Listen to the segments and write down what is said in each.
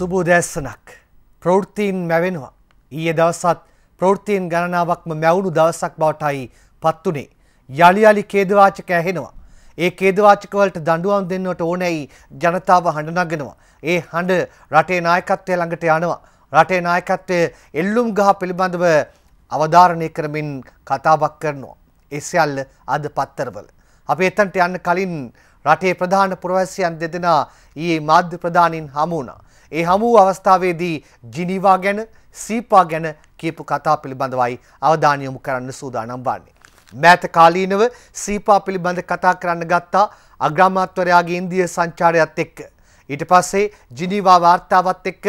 සුබෝදැස්සනක් ප්‍රෘත්තීන් මැවෙනවා. ඊයේ දවසත් ප්‍රෘත්තීන් ගණනාවක්ම මැවුණු දවසක් බවටයි පත්තුනේ. යළි අලි කේදවාචක ඇහෙනවා. ඒ කේදවාචකවලට දඩුවම් දෙන්නට ඕනැයි ජනතාව හඬනගෙනවා. ඒ හඬ රටේ නායකත්වය ළඟට යනවා. රටේ නායකත්වය එල්ලුම් ගහ පිළිබඳව අවධාරණය කරමින් කතාවක් කරනවා. එසියල්ල අද පත්තරවල. අපි එතන්ට යන්න කලින් රටේ ප්‍රධාන පුරවැසියන් දෙදෙනා ඊයේ මාධ්‍ය ප්‍රධානින් හමුණා. ඒ හමු අවස්ථාවේදී ජිනීවා ගැන සීපා ගැන කියපු කතා පිළිබඳවයි අවධානය යොමු කරන්න සූදානම් වන්නේ. මෑත කාලීනව සීපා පිළිබඳ කතා කරන්න ගත්තා අග්‍රාමාත්වරයාගේ ඉන්දිය සංචාරයත් එක්ක. ඊට පස්සේ ජිනීවා වාර්තාවත් එක්ක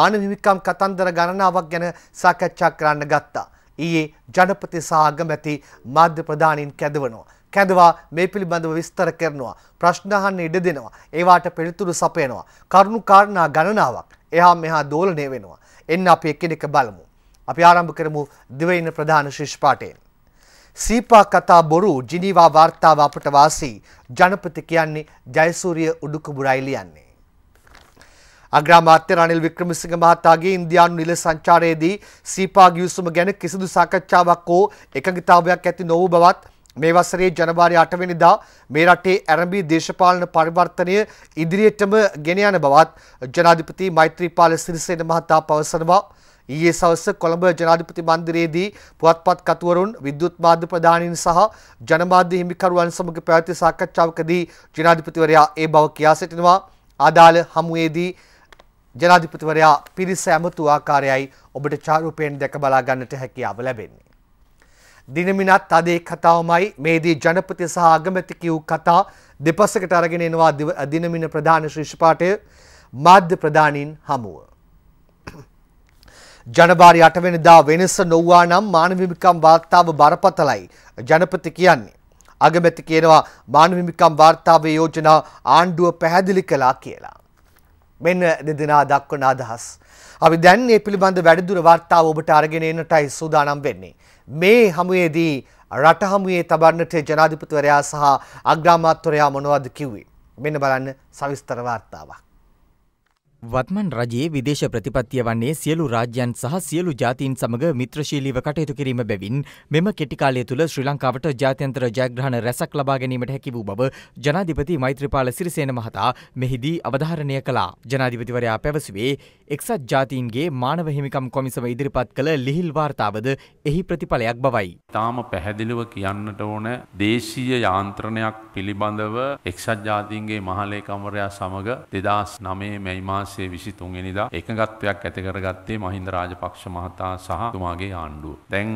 මානව හිමිකම් කතන්දර ගණනාවක් ගැන සාකච්ඡා කරන්න ගත්තා. ඊයේ ජනපති සහ අගමැති මාධ්‍ය ප්‍රධානීන් කැඳවනවා. කැඳවා මේ පිළිබඳව විස්තර කරනවා. ප්‍රශ්න අහන්න ඉඩ දෙනවා. ඒවාට පිළිතුරු සපයනවා. කරුණු කාරණා ගණනාවක් එහා මෙහා දෝලණය වෙනවා. එන්න අපි එකිනෙක බලමු. අපි ආරම්භ කරමු දිවයින ප්‍රධාන ශිෂ් පාඨයෙන්. සීපා කතා බොරු ජිනීවා වාර්තාව අපට වාසී ජනපති කියන්නේ ජයසූරිය උඩුකුඹුරයි ලියන්නේ. අග්‍රාමාත්‍ය රනිල් වික්‍රමසිංහ මහතාගේ ඉන්දියානු නිල සංචාරයේදී සීපා ගිවිසුම ගැන කිසිදු සාකච්ඡාවක් හෝ එකඟතාවයක් ඇති නොවූ බවත් මේ වසරේ ජනවාරි 8 වෙනිදා මේ රටේ ඇරඹි දේශපාලන පරිවර්තනය ඉදිරියටම ගෙන යන බවත් ජනාධිපති මෛත්‍රීපාල සිරිසේන මහතා පවසනවා. ඊයේ සවස කොළඹ ජනාධිපති මන්දිරයේදී පුවත්පත් කතුවරුන් විද්‍යුත් මාධ්‍ය ප්‍රධානීන් සහ ජනමාධ්‍ය හිමිකරුවන් සමග පැවැති සාකච්ඡාවකදී ජනාධිපතිවරයා ඒ බව කියා සිටිනවා. අදාළ හමුවේදී ජනාධිපතිවරයා පිරිස ඇමතු ආකාරයයි ඔබට චාරූපයෙන් දැක බලා ගන්නට හැකියාව ලැබෙන්නේ. දිනමිනත් අද ඒ කතාවමයි මේදී ජනපති සහ අගමැති කියූ කතා දෙපසකට අරගෙන එනවා දිනමින ප්‍රධාන ශිෂ්පාටය මාධ්‍ය ප්‍රධානීන් හමුව. ජනවාරි 8 වෙනිදා වෙනස නොවුවා නම් මානව හිමිකම් වාර්තාව බරපතලයි ජනපති කියන්නේ. අගමැති කියනවා මානව හිමිකම් වාර්තාවේ යෝජනා ආණ්ඩුව පැහැදිලි කළා කියලා. මෙන්න දෙදෙනා දක්වන අදහස්. අපි දැන් මේ පිළිබඳ වැඩිදුර වාර්තාව ඔබට අරගෙන එන්නටයි සූදානම් වෙන්නේ. මේ හමුවේදී රට හමුවේ තබන්නට ජනාධිපතිවරයා සහ අග්‍රාමාත්‍යවරයා මොනවද කිව්වේ? මෙන්න බලන්න සවිස්තර වාර්තාවක්. වත්මන් රජයේ විදේශ ප්‍රතිපත්තිය වන්නේ සියලු රාජ්‍යන් සහ සියලු ජාතීන් සමඟ මිත්‍රශීලීව කටයුතු කිරීම බැවින් මෙම කෙටිකාලය තුළ ශ්‍රී ලංකාවට ජාත්‍යන්තර ජයග්‍රහණ රැසක් ලබා ගැනීමට හැකි වූ බව ජනාධිපති මෛත්‍රපාල සිරිසේන මහතා මෙහිදී අවධාරණය කළා. ජනාධිපතිවරයා පැවසුවේ එක්සත් ජාතීන්ගේ මානව හිමිකම් කොමිසම ඉදිරිපත් කළ ලිහිල් වාර්තාවද එහි ප්‍රතිඵලයක් බවයි. තාම පැහැදිලිව කියන්නට ඕන දේශීය යාන්ත්‍රණයක් පිළිබඳව එක්සත් ජාතීන්ගේ මහලේකමරයා සමඟ දෙදස් නමේ මැයිමා මාසේ විසිතුන්ගෙනනිදා එකගත්වයක් ඇතිකරගත්තේ මහින්ද රාජපක්ෂ මහතා සහ තුමාගේ ආණ්ඩුව. දැන්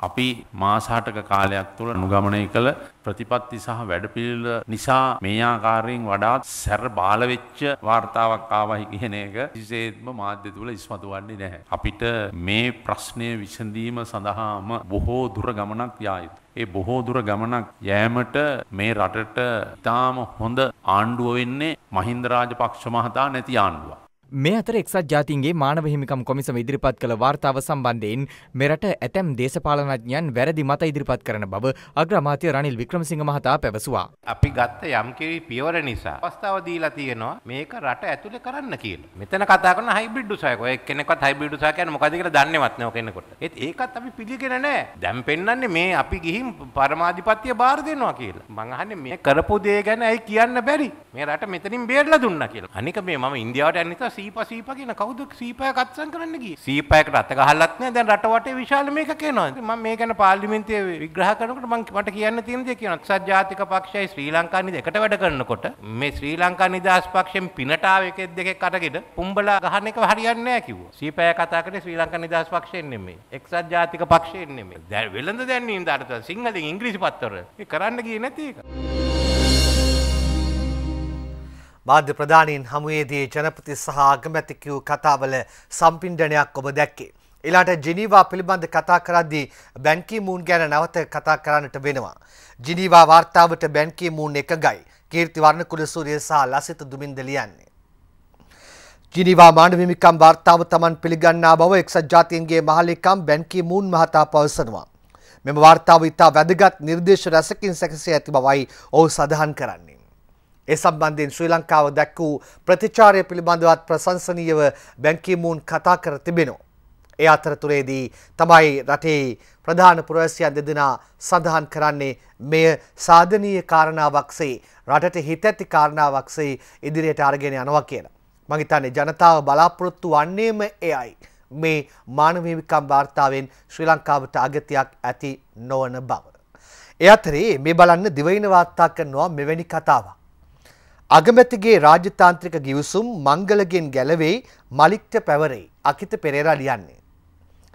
අපි මාසාටක කාලයක් තුළ නුගමනය කළ ප්‍රතිපත්ති සහ වැඩපිල්ල නිසා මේ ආකාරයෙන් වඩාත් සැර බාලවෙච්ච වාර්තාවක් ආවයි කියන එක විශේෂයෙන්ම මාධ්‍ය තුළ ඉස්මතු වන්නේ නැහැ. අපිට මේ ප්‍රශ්නය විසඳීම සඳහාම බොහෝ දුර ගමනක් යා යුතුයි. ඒ බොහෝ දුර ගමනක් යෑමට මේ රටට ඉතාම හොඳ ආණ්ඩුව වෙන්නේ මහින්ද රාජපක්ෂ මහතා නැති ආණ්ඩුවක්. මේ අතර එක්සත් ජාතින්ගේ මානව හිමිකම් කොමිසම ඉදිරිපත් කළ වාර්තාව සම්බන්ධයෙන් මෙරට ඇතැම් දේශපාලනඥයන් වැරදි මත ඉදිරිපත් කරන බව අග්‍රාමාත්‍ය රනිල් වික්‍රමසිංහ මහතා පැවසුවා. අපි ගත්ත යම්කිරි පියවර නිසා අවස්ථාව දීලා තියෙනවා මේක රට ඇතුලේ කරන්න කියලා. මෙතන කතා කරන හයිබ්‍රිඩ් උසාවක ඔය එක්කෙනෙක්වත් හයිබ්‍රිඩ් උසාව කියන්නේ මොකද කියලා දන්නේවත් නෑ ඔක එනකොට. ඒත් ඒකත් අපි පිළිගෙන නෑ. දැන් පෙන්වන්නේ මේ අපි ගිහින් පරමාධිපත්‍ය බාර දෙනවා කියලා. මං අහන්නේ මේ කරපු දේ ගැන ඇයි කියන්න බැරි? මේ රට මෙතනින් බේරලා දුන්නා කියලා. අනික මේ මම ඉන්දියාවට යන නිසා සීප සීප කියන කවුද සීපය කත්සන් කරන්න ගියේ සීපයකට අත ගහලත් නෑ දැන් රට වටේ විශාල මේක කියනවා මම මේ ගැන පාර්ලිමේන්තුවේ විග්‍රහ කරනකොට මම මට කියන්න තියෙන දේ කියනවා එක්සත් ජාතික පක්ෂයයි ශ්‍රී ලංකා නිද එකට වැඩ කරනකොට මේ ශ්‍රී ලංකා නිදහස් පක්ෂයෙන් පිනට ආව එකෙක් දෙකෙක් අරගෙන පුඹලා ගහන එක හරියන්නේ නෑ කිව්වා සීපය කතා කරේ ශ්‍රී ලංකා නිදහස් පක්ෂයෙන් නෙමෙයි එක්සත් ජාතික පක්ෂයෙන් නෙමෙයි දැන් වෙළඳ දැන් නින්දාට සිංහලෙන් ඉංග්‍රීසි පත්වර ඒ කරන්න ගියේ නැති එක මාධ්‍ය ප්‍රධානීන් හමුවේදී ජනපති සහ අගමැතිකූ කතාවල සම්පින්ඩනයක් ඔබ දැක්කේ. එලාට ජිනීවා පිළිබඳ කතා කරද්දී බැන්කීමූන් ගැන නැවත කතා කරන්නට වෙනවා. ජිනීවා වාර්තාවට බැන්කීමූන් එකගයි කීර්ති වර්ණ කුලසූරිය සහ ලසිත දුමින්ද ලියන්නේ. ජිනිවා මානවිමිකම් වාර්තාව තමන් පිළිගන්නා බව එක්සත් ජාතීන්ගේ මහලිකම් බැන්කීමූන් මහතා පවසනවා. මෙම වාර්තාව ඉතා වැදගත් නිර්දේශ රැසකින් සැකසේ ඇති බවයි ඔහු සඳහන් කරන්නේ. ඒ සම්බන්ධයෙන් ශ්‍රී ලංකාව දැක් වූ ප්‍රතිචාරය පිළිබඳවත් ප්‍රශංසනීයව බැංකීමූන් කතා කර තිබෙනවා. ඒ අතරතුරේදී තමයි රටේ ප්‍රධාන පුරවැසියන් දෙදෙනා සඳහන් කරන්නේ මෙය සාධනීය කාරණාවක්සේ රටට හිත ඇති කාරණාවක්සේ ඉදිරියට අරගෙන යනවා කියලා. මං හිතන්නේ ජනතාව බලාපොරොත්තු වන්නේම එයයි. මේ මානව හිමිකම් වාර්තාවෙන් ශ්‍රී ලංකාවට අගතියක් ඇති නොවන බව. ඒ අතරේ මේ බලන්න දිවයින වාර්තා කරනවා මෙවැනි කතාවක්. අගමැතිගේ රාජතාන්ත්‍රික ගිවිසුම් මංගලගෙන් ගැලවෙයි මලික්ට පැවරෙයි අකිත පෙරේරා ලියන්නේ.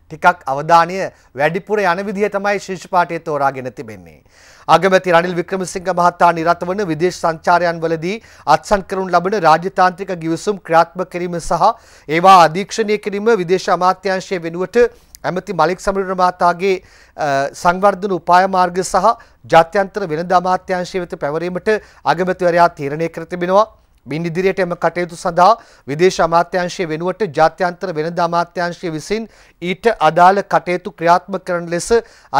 ටිකක් අවධානය වැඩිපුර යන විදිහ තමයි ශිෂ්පාටය තෝරාගෙන තිබෙන්නේ. අගමැති රනිල් වික්‍රමසිංහ මහතා නිරත වන විදේශ සංචාරයන් වලදී අත්සන් කරනු ලබන රාජතාන්ත්‍රික ගිවිසුම් ක්‍රියාත්මක කිරීම සහ ඒවා අධීක්ෂණය කිරීම විදේශ අමාත්‍යාංශය වෙනුවට ඇමති මලික් සමරුර මහතාගේ සංවර්ධන උපාය මාර්ග සහ ජාත්‍යන්තර වෙළඳ අමාත්‍යාංශය වෙත පැවරීමට අගමැතිවරයා තීරණය කර තිබෙනවා. මින් ඉදිරියට එම කටයුතු සඳහා විදේශ අමාත්‍යාංශය වෙනුවට ජාත්‍යන්තර වෙළඳ අමාත්‍යාංශය විසින් ඊට අදාළ කටයුතු ක්‍රියාත්මක කරන ලෙස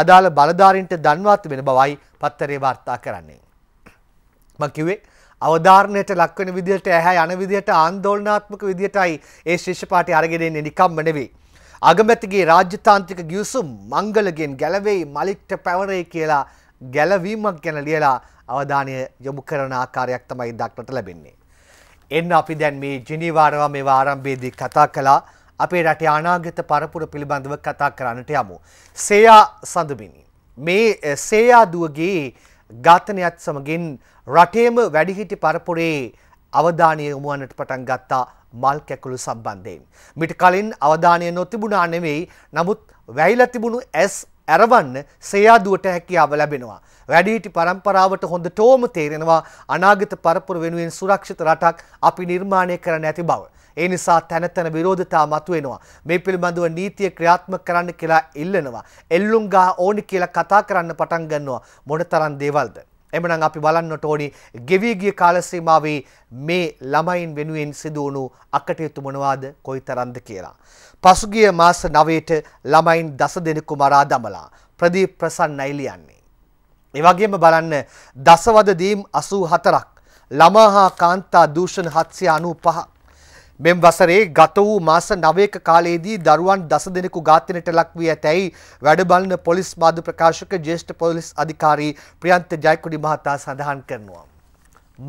අදාළ බලධාරීන්ට දන්වා තිබෙන බවයි පත්තරේ වාර්තා කරන්නේ. මම කිව්වේ අවධාරණයට ලක්වෙන විදිහට ඇහැ යන විදිහට ආන්දෝලනාත්මක විදිහටයි ඒ ශිෂ්‍ය පාඨය අරගෙන එන්නේ නිකම්ම නෙවෙයි. අගමැතිගේ රාජ්‍යතාන්ත්‍රික ගිවිසුම් මංගලගෙන් ගැලවෙයි මලික්ට පැවරේ කියලා ගැලවීමක් ගැන ලියලා අවධානය යොමු කරන ආකාරයක් තමයි දක්නට ලැබෙන්නේ. එන්න අපි දැන් මේ ජිනීවාරව මේ ආරම්භයේදී කතා කළා අපේ රටේ අනාගත පරපුර පිළිබඳව කතා කරන්නට යමු. සේයා සඳමිනි. මේ සේයා දුවගේ ඝාතනයත් සමගින් රටේම වැඩිහිටි පරපුරේ අවධානය යොමුවන්නට පටන් ගත්තා මල් කැකුළු සම්බන්ධයෙන්. මිට කලින් අවධානය නොතිබුණා නෙවෙයි නමුත් වැහිලා තිබුණු ඇස් ඇරවන්න සයාදුවට හැකියාව ලැබෙනවා. වැඩිහිටි පරම්පරාවට හොඳ ටෝම තේරෙනවා අනාගත පරපුර වෙනුවෙන් සුරක්ෂිත රටක් අපි නිර්මාණය කරන්න ඇති බව. ඒ නිසා තැනතැන විරෝධතා මතුවෙනවා. මේ පිළිබඳව නීතිය ක්‍රියාත්මක කරන්න කියලා ඉල්ලනවා. එල්ලුම් ගහ ඕනි කියලා කතා කරන්න පටන් ගන්නවා. මොනතරම් දේවල්ද? එමනම් අපි බලන්නට ඕනි ගෙවී ගිය කාල සීමාවේ මේ ළමයින් වෙනුවෙන් සිදු වුණු අකටයුතු මොනවාද කොයිතරම්ද කියලා. පසුගිය මාස 9ට ළමයින් දස දෙනෙකු මරා දමලා ප්‍රදීප් ප්‍රසන්නයි ලියන්නේ. ඒ වගේම බලන්න දසවද දීම් 84ක් ළමා හා කාන්තා දූෂණ 795 මෙම වසරේ ගත වූ මාස 9ක කාලයේදී දරුවන් දස දෙනෙකු ඝාතනයට ලක් වී ඇතැයි වැඩබලන පොලිස් මාධ්‍ය ප්‍රකාශක ජ්‍යෙෂ්ඨ පොලිස් අධිකාරී ප්‍රියන්ත ජයකොඩි මහතා සඳහන් කරනවා.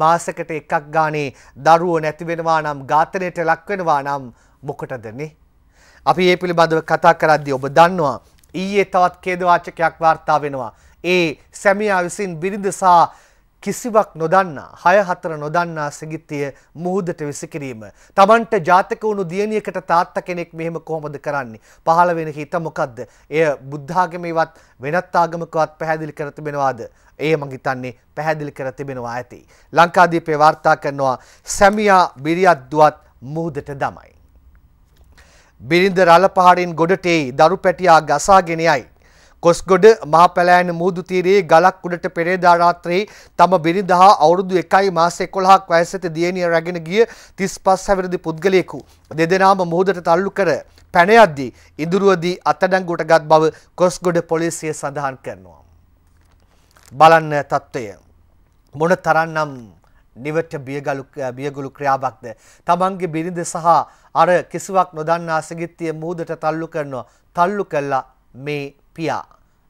මාසකට එකක් ගානේ දරුවෝ නැති වෙනවා නම් ඝාතනයට ලක් වෙනවා නම් මොකටදනේ? අපි මේ පිළිබඳව කතා කරද්දී ඔබ දන්නවා ඊයේ තවත් ඛේදවාචකයක් වාර්තා වෙනවා. ඒ සැමියා විසින් බිරිඳ සහ කිසිවක් නොදන්නා හය හතර නොදන්නා සිගිත්තිය මුහුදට විසිකිරීම. තමන්ට ජාතක වුණු දියණියකට තාත්ත කෙනෙක් මෙහෙම කොහොමද කරන්නේ. පහළ වෙන හිත මොකද්ද? එය බුද්ධාගමේවත් වෙනත් ආගමකවත් පැහැදිලි කර තිබෙනවාද? ඒ මං හිතන්නේ පැහැදිලි කර තිබෙනවා ඇති. ලංකාදීපේ වාර්තා කරනවා සැමියා බිරියද්දුවත් මුහුදට දමයි. බිරිඳ රළ පහරින් ගොඩට එයි දරු පැටියා ගසාගෙන යයි. කොස්ගොඩ මහපැලෑන මුහුදු තීරයේ ගලක් උඩට පෙරේදා රාත්‍රියේ තම බිරිඳ හා අවුරුදු 1යි මාස 11ක් වයසට දියණිය රැගෙන ගිය 35 හැවිරිදි පුද්ගලයෙකු දෙදෙනාම මුහුදට තල්ලු කර පැන යද්දී ඉඳුරුවදී අත්අඩංගුවටගත් බව කොස්ගොඩ පොලිසිය සඳහන් කරනවා. බලන්න තත්ත්වය මොන තරම්නම් නිවට බියගලු බියගලු ක්‍රියාවක්ද තමන්ගේ බිරිඳ සහ අර කිසිවක් නොදන්නා සිගිත්තිය මූදට තල්ලු කරනවා තල්ලු කළා මේ පියා.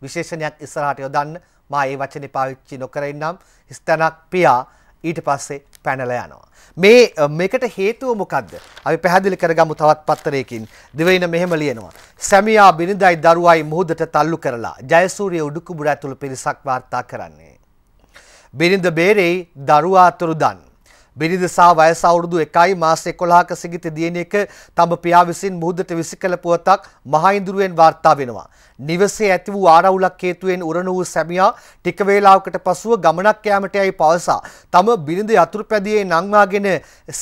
විශේෂණයක් ඉස්සරහට යොදන්න මා ඒ වචනේ පාවිච්චි නොකර ඉන්නම් ස්තනක් පියා ඊට පස්සේ පැනලා යනවා. මේ මේකට හේතුව මොකද්ද? අපි පැහැදිලි කරගමු තවත් පත්‍රයකින්. දිවයින මෙහෙම ලියනවා. සැමියා බිරිඳයි දරුවයි මුහුදට තල්ලු කරලා ජයසූරිය උඩුකුඹුර ඇතුළු පිරිසක් වාර්තා කරන්නේ. බිරිඳ බේරෙයි දරුවා අතුරුදන්. බිරිඳ සහ වයස අවුරුදු 1යි මාස 11ක සිගිත දියණියක තම පියා විසින් මුහුදට විසිකල පුවතක් මහඉඳුරුවෙන් වාර්තා වෙනවා. නිවසේ ඇති වූ ආරවුලක් හේතුවෙන් උරණ වූ සැමියා ටික වේලාවකට පසුව ගමනක් යාමට යයි පවසා තම බිරිඳ යතුරුපැදියේ නංවාගෙන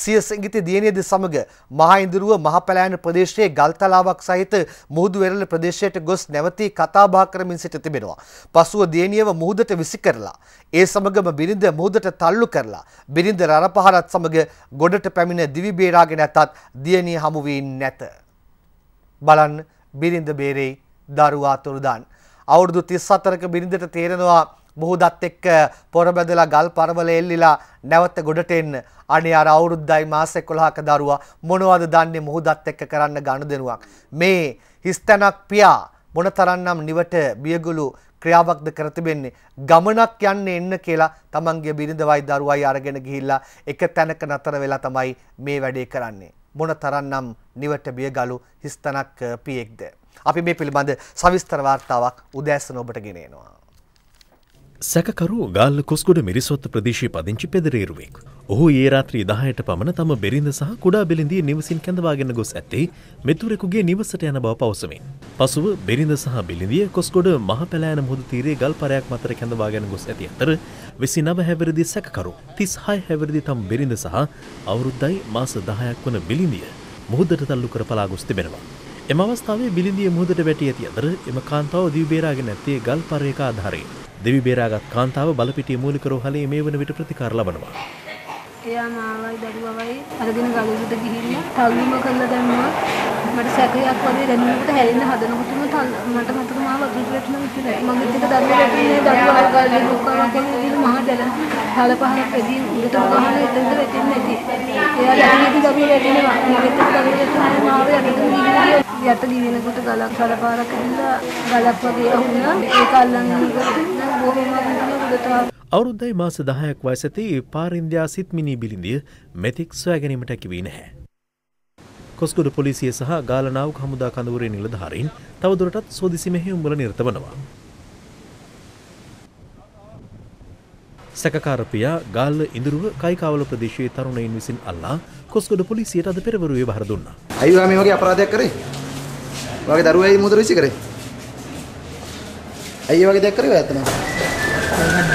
සිය සිගිත දියණියද සමග මහඉඳුරුව මහපැලෑන ප්‍රදේශයේ ගල්තලාවක් සහිත මුහුදු වෙරළ ප්‍රදේශයට ගොස් නැවතී කතාබහ කරමින් සිට තිබෙනවා. පසුව දියණියව මුහුදට විසිකරලා ඒ සමගම බිරිඳ මුහුදට තල්ලු කරලා බිරිඳ රරපා පහරත් සමග ගොඩට පැමිණ දිවි බේරාගෙන ඇතත් දියණිය හමු වී නැත. බලන්න බිරිඳ බේරෙයි දරුවා තුරුදන්. අවුරුදු 34ක බිරිඳට තේරෙනවා බොහෝදත් එක්ක පොර බැඳලා ගල් පරවල එල්ලිලා නැවත ගොඩට එන්න අනේ අර අවුරුද්දයි මාස 11ක දරුවා මොනවද දන්නේ මොහොදත් එක්ක කරන්න ගනුදෙනුවක් මේ හිස්තනක් පියා මොනතරම්නම් නිවට බියගුළු ක්‍රියාවක්ද කර තිබෙන්නේ ගමනක් යන්න එන්න කියලා තමන්ගේ බිරිඳවයි දරුවයි අරගෙන ගිහිල්ලා එක තැනක නතර වෙලා තමයි මේ වැඩේ කරන්නේ මොන තරම්නම් නිවට බියගලු හිස්තනක් පියෙක්ද අපි මේ පිළිබඳ සවිස්තර වාර්තාවක් උදෑසන ඔබට ගෙනෙනවා සැකරු ගල් කුස්කුඩ මිරිසොත්ත ප්‍රදේශය පදිංචි පෙදරේරුවෙක්. ඔහු ඒ රාත්‍රී දාහයට පමණ තම බෙරිඳ සහ කුඩා බෙලින්දී නිවසින් කැඳවාගෙන ගොස් ඇත්තේ මෙතුරෙකුගේ නිවසට යන බව පවසමින්. පසුව බෙරිඳ සහ බිලිඳිය කොස්කොඩ මහ පැලෑන මුහුදු තීරේ ගල් පරයක් මතර කැඳවාගෙන ගොස් ඇති අතර විසි නව හැවරදි සැකරු තිස් හය හැවරදි තම් බෙරිඳ සහ අවුරුද්දයි මාස දහයක් වන බිලිඳිය මුහුදට තල්ලු කර පලාගොස් තිබෙනවා. එම අවස්ථාවේ බිලිඳිය මුහදට වැටි ඇති අතර එම කාන්තාව දීවබේරාගෙන ඇත්තේ ගල් පරයක ආධාරයෙන්. දෙවි බේරාගත් කාන්තාව බලපිටිය මූලික රෝහලේ මේ වන විට ප්‍රතිකාර ලබනවා. එයා මාවයි දරුවවයි අරගෙන ගලුවට ගිහිල්ලා තල්ලිම කරලා දැම්මා. මට සැකයක් වගේ දැනුනකොට හැරෙන්න හදනකොටම තල් මට මතක මාව වගුරුලට නම් ඉතිරයි. මම ඉතින් දරුවෝ රැකෙන්නේ දරුවව ගල්ලි දුක්කවා කියන විදිහට මහා දැලන තල පහක් ඇදී උඩට ගහලා එතනට වැටෙන්නේ නැති. එයා දැනෙන්නේ දරුවෝ වැටෙනවා. මගෙත් දරුවෝ වැටෙනවා මාව යටට ගිහිල්ලා යට දිවෙනකොට ගලක් කලපාරක් ඇවිල්ලා ගලක් වගේ වුණා. ඒක අල්ලන්නේ බොහොම උඩට අවුරුද්දයි මාස දහයක් වයසති පාරින්දයා සිත්මිනී බිලිඳිය මෙතික් සොයගැනීමට ඇකිවී නැහැ. කොස්ගොඩ පොලිසිය සහ ගාලනාවක් හමුදා කඳවුරේ නිලධාරීන් තවදුරටත් සෝදිසි මෙහෙයුම්වල නිරත වනවා. සැකකාරපියා ගාල්ල ඉඳුරුව කයිකාවල ප්‍රදේශයේ තරුණයින් විසින් අල්ලා කොස්ගොඩ පොලිසියට අද පෙරවරුවේ බහර දුන්නා. අයිවා මේ වගේ අපරාධයක් කරේ. වගේ දරුවයි මුදල් විසි කරේ. අයියා වගේ දෙයක් කරේ ඔය ඇත්තම.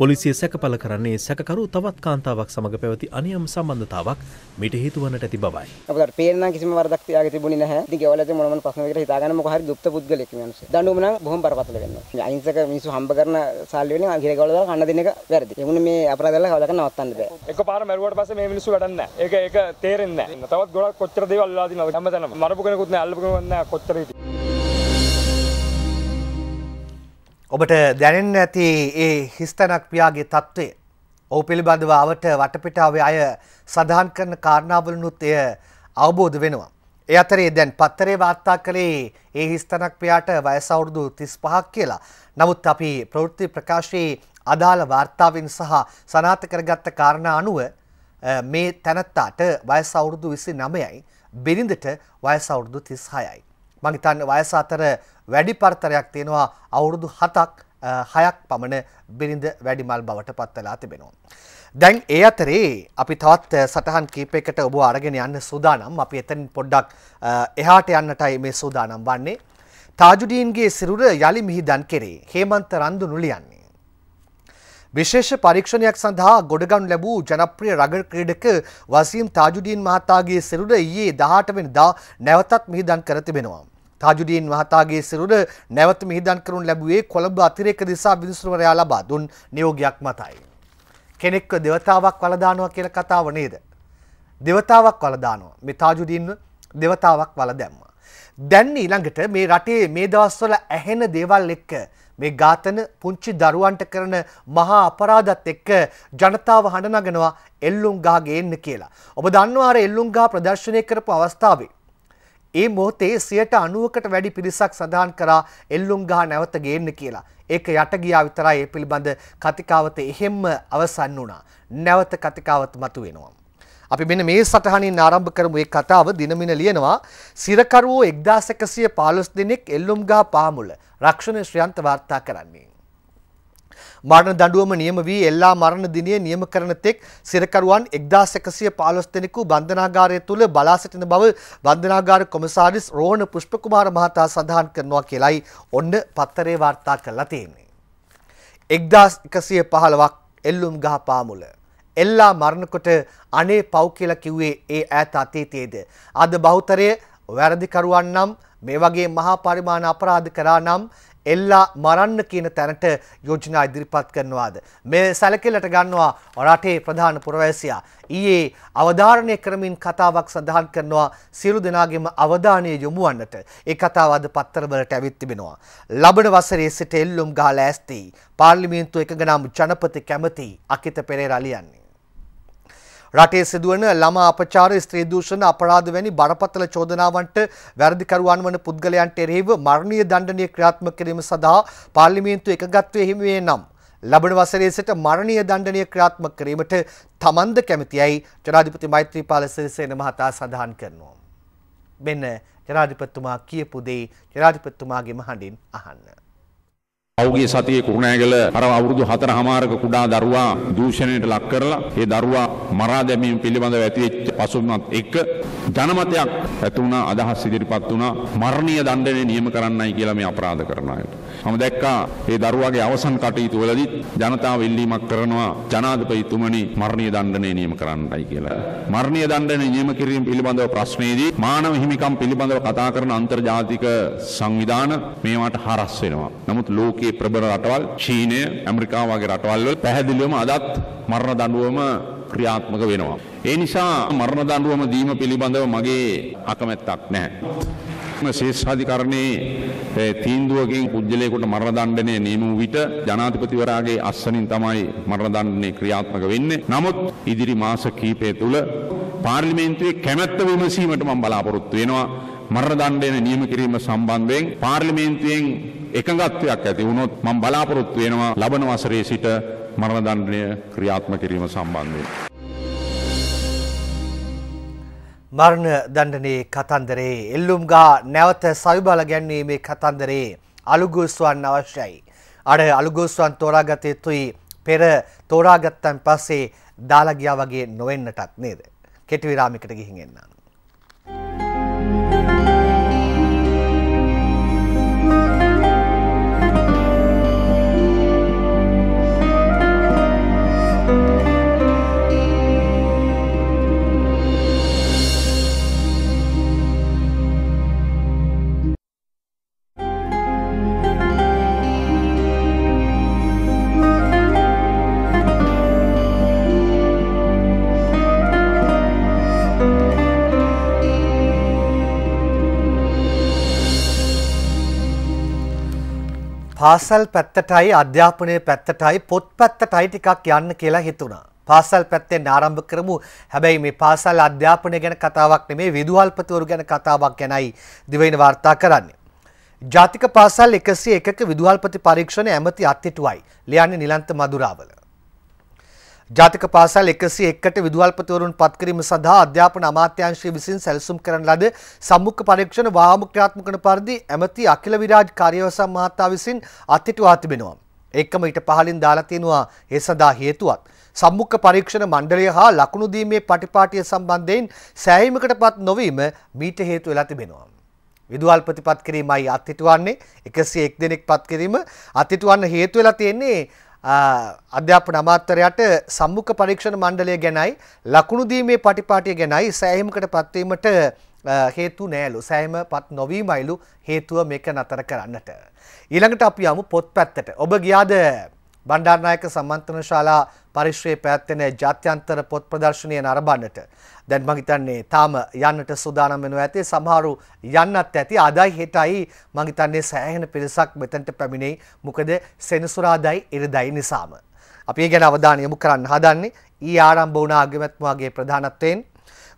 පොලිසිය සැකපල කරන්නේ සැකරු තවත් කාන්තාවක් සමඟ පැවති අනියම් සම්බන්ධතාවක් මිට හේතුවනට ඇති බවයි. අපට පේන කිසිම වරදක් තියාගෙන තිබුණේ නැහැ. ඉතින් ගෙවල් ඇති මොනම ප්‍රශ්නයකට හිතාගන්න මොකක් හරි গুপ্ত පුද්ගලෙක් මිනිස්සු. දඬුවම නම් බොහොම බරපතල වෙනවා. අහිංසක මිනිස්සු හම්බ කරන සල්ලි වෙන ගිර ගෙවල් දාලා කන්න දෙන එක වැරදි. ඒ වුණ මේ අපරාධවල කවදාක නවත්තන්න බෑ. එකපාර මරුවාට පස්සේ මේ මිනිස්සු වැඩක් නැහැ. ඒක ඒක තේරෙන්නේ නැහැ. තවත් ගොඩක් කොච්චර දේවල් වෙලා දිනවද හැමතැනම. මරපු කෙනෙකුත් නැහැ, අල්ලපු කෙනෙකුත් නැහැ, කොච්චර හිටියේ. ඔබට දැනෙන්න ඇති ඒ හිස්තැනක් පියාගේ තත්ත්වය ඔහු පිළිබඳව අවට වටපිටාවේ අය සඳහන් කරන කාරණාවලනුත් එය අවබෝධ වෙනවා. ඒ අතරේ දැන් පත්තරේ වාර්තා කළේ ඒ හිස්තනක් ප්‍රයාට වයස අවුරුදු 35ක් කියලා. නමුත් අපි ප්‍රවෘත්ති ප්‍රකාශයේ අදාළ වාර්තාවෙන් සහ සනාථ කරගත්ත කාරණා අනුව මේ තැනත්තාට වයස අවුරුදු 29යි බිරිඳට වයස අවුරුදු 36යි. මං හිතන්නේ වයස අතර වැඩි පරතරයක් තියෙනවා අවුරුදු 7ක් 6ක් පමණ බිරිඳ වැඩිමල් බවට පත්වලා තිබෙනවා. දැන් ඒ අතරේ අපි තවත් සටහන් කීපයකට ඔබ අරගෙන යන්න සූදානම්. අපි එතනින් පොඩ්ඩක් එහාට යන්නටයි මේ සූදානම් වන්නේ. තාජුඩීන්ගේ සිරුර යළි මිහිදන් කෙරේ. හේමන්ත රන්දුනු ලියන්නේ. විශේෂ පරීක්ෂණයක් සඳහා ගොඩගනු ලැබූ ජනප්‍රිය රගර් ක්‍රීඩක වසීම් තාජුඩීන් මහතාගේ සිරුර ඊයේ 18 වෙනිදා නැවතත් මිහිදන් කර තිබෙනවා. තාජුඩියන් මහතාගේ සිරුර නැවත මිහිදන් කරනු ලැබුවේ කොළඹ අතිරේක දිසා විනිසුරුවරයා ලබා දුන් නියෝගයක් මතයි. කෙනෙක්ව දෙවතාවක් වලදානවා කියන කතාව නේද? දෙවතාවක් වලදානවා. මේ තාජුඩියන්ව දෙවතාවක් වලදැම්මා. දැන් ඊළඟට මේ රටේ මේ දවස්වල ඇහෙන දේවල් එක්ක මේ ඝාතන පුංචි දරුවන්ට කරන මහා අපරාධත් එක්ක ජනතාව හඬ නගනවා එල්ලුම් ගහ ගේන්න කියලා. ඔබ දන්නවා අර එල්ලුම් ගහ ප්‍රදර්ශනය කරපු අවස්ථාවේ ඒ මොහොතේ 90කට වැඩි පිරිසක් සඳහන් කරා එල්ලුම්ගහ නැවත ගේන්න කියලා. ඒක යට ගියා විතරයි ඒ පිළිබඳ කතිකාවත එහෙම්ම අවසන් වුණා. නැවත කතිකාවත මතුවෙනවා. අපි මෙන්න මේ සටහනින් ආරම්භ කරමු ඒ කතාව දිනමින ලියනවා සිරකරුවෝ 1115 දිනක් එල්ලුම්ගහ පාමුල රක්ෂණ ශ්‍රියන්ත වාර්තා කරන්නේ. මරණ දඬුවම නියම වී එල්ලා මරණ දිනය නියම කරන තෙක් සිරකරුවන් 1115 දෙනෙකු බන්ධනාගාරය තුල බලා සිටින බව බන්ධනාගාර කොමසාරිස් රෝහණ පුෂ්පකුමාර මහතා සඳහන් කරනවා කියලයි ඔන්න පත්තරේ වාර්තා කරලා තියෙන්නේ. 1115ක් එල්ලුම් ගහ පාමුල එල්ලා මරණකොට අනේ පව් කියලා කිව්වේ ඒ ඈත අතීතයේද අද බහුතරය වැරදිකරුවන් නම් මේ වගේ මහා පරිමාණ අපරාධ කරා නම් එල්ලා මරන්න කියන තැනට යෝජනා ඉදිරිපත් කරනවාද. මේ සැලකෙල්ලට ගන්නවා රටේ ප්‍රධාන පුරවැසියා. ඊයේ අවධාරණය කරමින් කතාවක් සඳහන් කරනවා සියලු දෙනාගේම අවධානය යොමුවන්නට ඒ කතාව අද පත්තරවලට ඇවිත් තිබෙනවා. ලබන වසරේ සිට එල්ලුම් ගහලා ඇස්ති. පාර්ලිමේන්තුව එකගනම් ජනපති කැමති අකිත පෙරේරා ලියන්නේ. රටේ සිදුවන ළමා අපචාර ස්ත්‍රී දූෂණ අපරාධ වැනි බරපතල චෝදනාවන්ට වැරදිකරුවන් වන පුද්ගලයන්ට එරෙහිව මරණීය දණ්ඩනය ක්‍රියාත්මක කිරීම සඳහා පාර්ලිමේන්තුව එකගත්වයේ හිමි වේ නම් ලබන වසරේ සිට මරණීය දණ්ඩනය ක්‍රියාත්මක කිරීමට තමන්ද කැමතියි ජනාධිපති මෛත්‍රීපාල සිරිසේන මහතා සඳහන් කරනවා. මෙන්න ජනාධිපතිතුමා කියපු දේ ජනාධිපතිතුමාගේ මහඬින් අහන්න. අවුගේ සතියේ කුරුණෑගල අර අවුරුදු 4 හමාරක කුඩා දරුවා දූෂණයට ලක් කරලා ඒ දරුවා මරා දැමීම පිළිබඳව ඇතිවෙච්ච පසුබිමත් එක්ක ජනමතයක් ඇති වුණා අදහස් ඉදිරිපත් වුණා මරණීය දඬුවම නියම කරන්නයි කියලා මේ අපරාධ කරන අයට මම දැක්කා ඒ දරුවාගේ අවසන් කටයුතු වලදීත් ජනතාව ඉල්ලීමක් කරනවා ජනාධිපතිතුමනි මරණීය දණ්ඩනය නියම කරන්නයි කියලා. මරණීය දණ්ඩනය නියම කිරීම පිළිබඳව ප්‍රශ්නයේදී මානව හිමිකම් පිළිබඳව කතා කරන අන්තර්ජාතික සංවිධාන මේවට හරස් වෙනවා. නමුත් ලෝකයේ ප්‍රබල රටවල් චීනය, ඇමරිකාව වගේ රටවල් වල පැහැදිලිවම අදත් මරණ දඬුවම ක්‍රියාත්මක වෙනවා. ඒ නිසා මරණ දඬුවම දීම පිළිබඳව මගේ අකමැත්තක් නැහැ. ශේෂාධිකරණයේ තීන්දුවකින් පුද්ගලයෙකුට මරණ දණ්ඩනය නියම විට ජනාධිපතිවරයාගේ අස්සනින් තමයි මරණ දණ්ඩනය ක්‍රියාත්මක වෙන්නේ. නමුත් ඉදිරි මාස කීපය තුළ පාර්ලිමේන්තුවේ කැමැත්ත විමසීමට මම බලාපොරොත්තු වෙනවා. මරණ දණ්ඩනය නියම කිරීම සම්බන්ධයෙන් පාර්ලිමේන්තුවෙන් එකඟත්වයක් ඇති වුණොත් මම බලාපොරොත්තු වෙනවා ලබන වසරේ සිට මරණ දණ්ඩනය ක්‍රියාත්මක කිරීම සම්බන්ධයෙන් මරණ දණ්ඩනේ කතන්දරේ එල්ලුම්ගා නැවත සවිබල ගැන්වීමේ කතන්දරේ අලුගෝස්වන් අවශ්‍යයි. අඩ අලුගෝස්වන් තෝරාගත යුතුයි පෙර තෝරාගත්තන් පස්සේ දාලගියා වගේ නොවෙන්නටත් නේද. කෙටිවිරාමිකට ගිහිගෙන්න්නම්. පාසල් පැත්තටයි අධ්‍යාපනය පැත්තටයි පොත් පැත්තටයි ටිකක් යන්න කියලා හිතුණා. පාසල් පැත්තෙන් ආරම්භ කරමු. හැබැයි මේ පාසල් අධ්‍යාපනය ගැන කතාවක් නෙමේ විදුහල්පතිවරු ගැන කතාවක් ගැනයි දිවයින වාර්තා කරන්නේ. ජාතික පාසල් 101ක විදුහල්පති පරීක්ෂණ ඇමති අත්හිටුවයි. ලියන්නේ නිලන්ත මදුරාවල. ජාතික පාසල් 101ට විදුහල්පතිවරුන් පත්කිරීම සඳහා අධ්‍යාපන අමාත්‍යාංශය විසින් සැලසුම් කරන ලද සම්මුඛ පරීක්ෂණ වාමුක්‍රියාත්මක කරන පරිදි ඇමති අකිල විරාජ් කාර්යවසම් මහතා විසින් අත්හිටුවා තිබෙනවා. ඒකම ඊට පහලින් දාලා තියෙනවා ඒ සඳහා හේතුවත්. සම්මුඛ පරීක්ෂණ මණ්ඩලය හා ලකුණු දීමේ පටිපාටිය සම්බන්ධයෙන් සෑහීමකටපත් නොවීම මීට හේතු වෙලා තිබෙනවා. විදුහල් ප්‍රතිපත් කිරීමයි අත්හිටුවන්නේ 101 දෙනෙක් පත් කිරීම අත්හිටුවන්න හේතු වෙලා තියෙන්නේ අධ්‍යාපන අමාත්‍යරයට සම්මුඛ පරීක්ෂණ මණ්ඩලය ගැනයි ලකුණු දීමේ පටිපාටිය ගැනයි සෑහීමකට පත්වීමට හේතු නෑලු සෑම පත් නොවීමයිලු හේතුව මේක නතර කරන්නට. ඊළඟට අපි යමු පොත් පැත්තට ඔබ ගියාද බණ්ඩාරනායක සම්මන්ත්‍රණ ශාලා පරිශ්‍රයේ පැවැත්වෙන ජාත්‍යන්තර පොත් ප්‍රදර්ශනය නරඹන්නට. දැන් මං හිතන්නේ තාම යන්නට සූදානම් වෙනවා ඇති. සමහරු යන්නත් ඇති. අදයි හෙටයි මං හිතන්නේ සෑහෙන පිරිසක් මෙතනට පැමිණෙයි. මොකද සෙනසුරාදයි ඉරදයි නිසාම. අපි ඒ ගැන අවධානය යොමු කරන්න හදන්නේ ඊ ආරම්භ වුණ අගමැතිතුමාගේ ප්‍රධානත්වයෙන්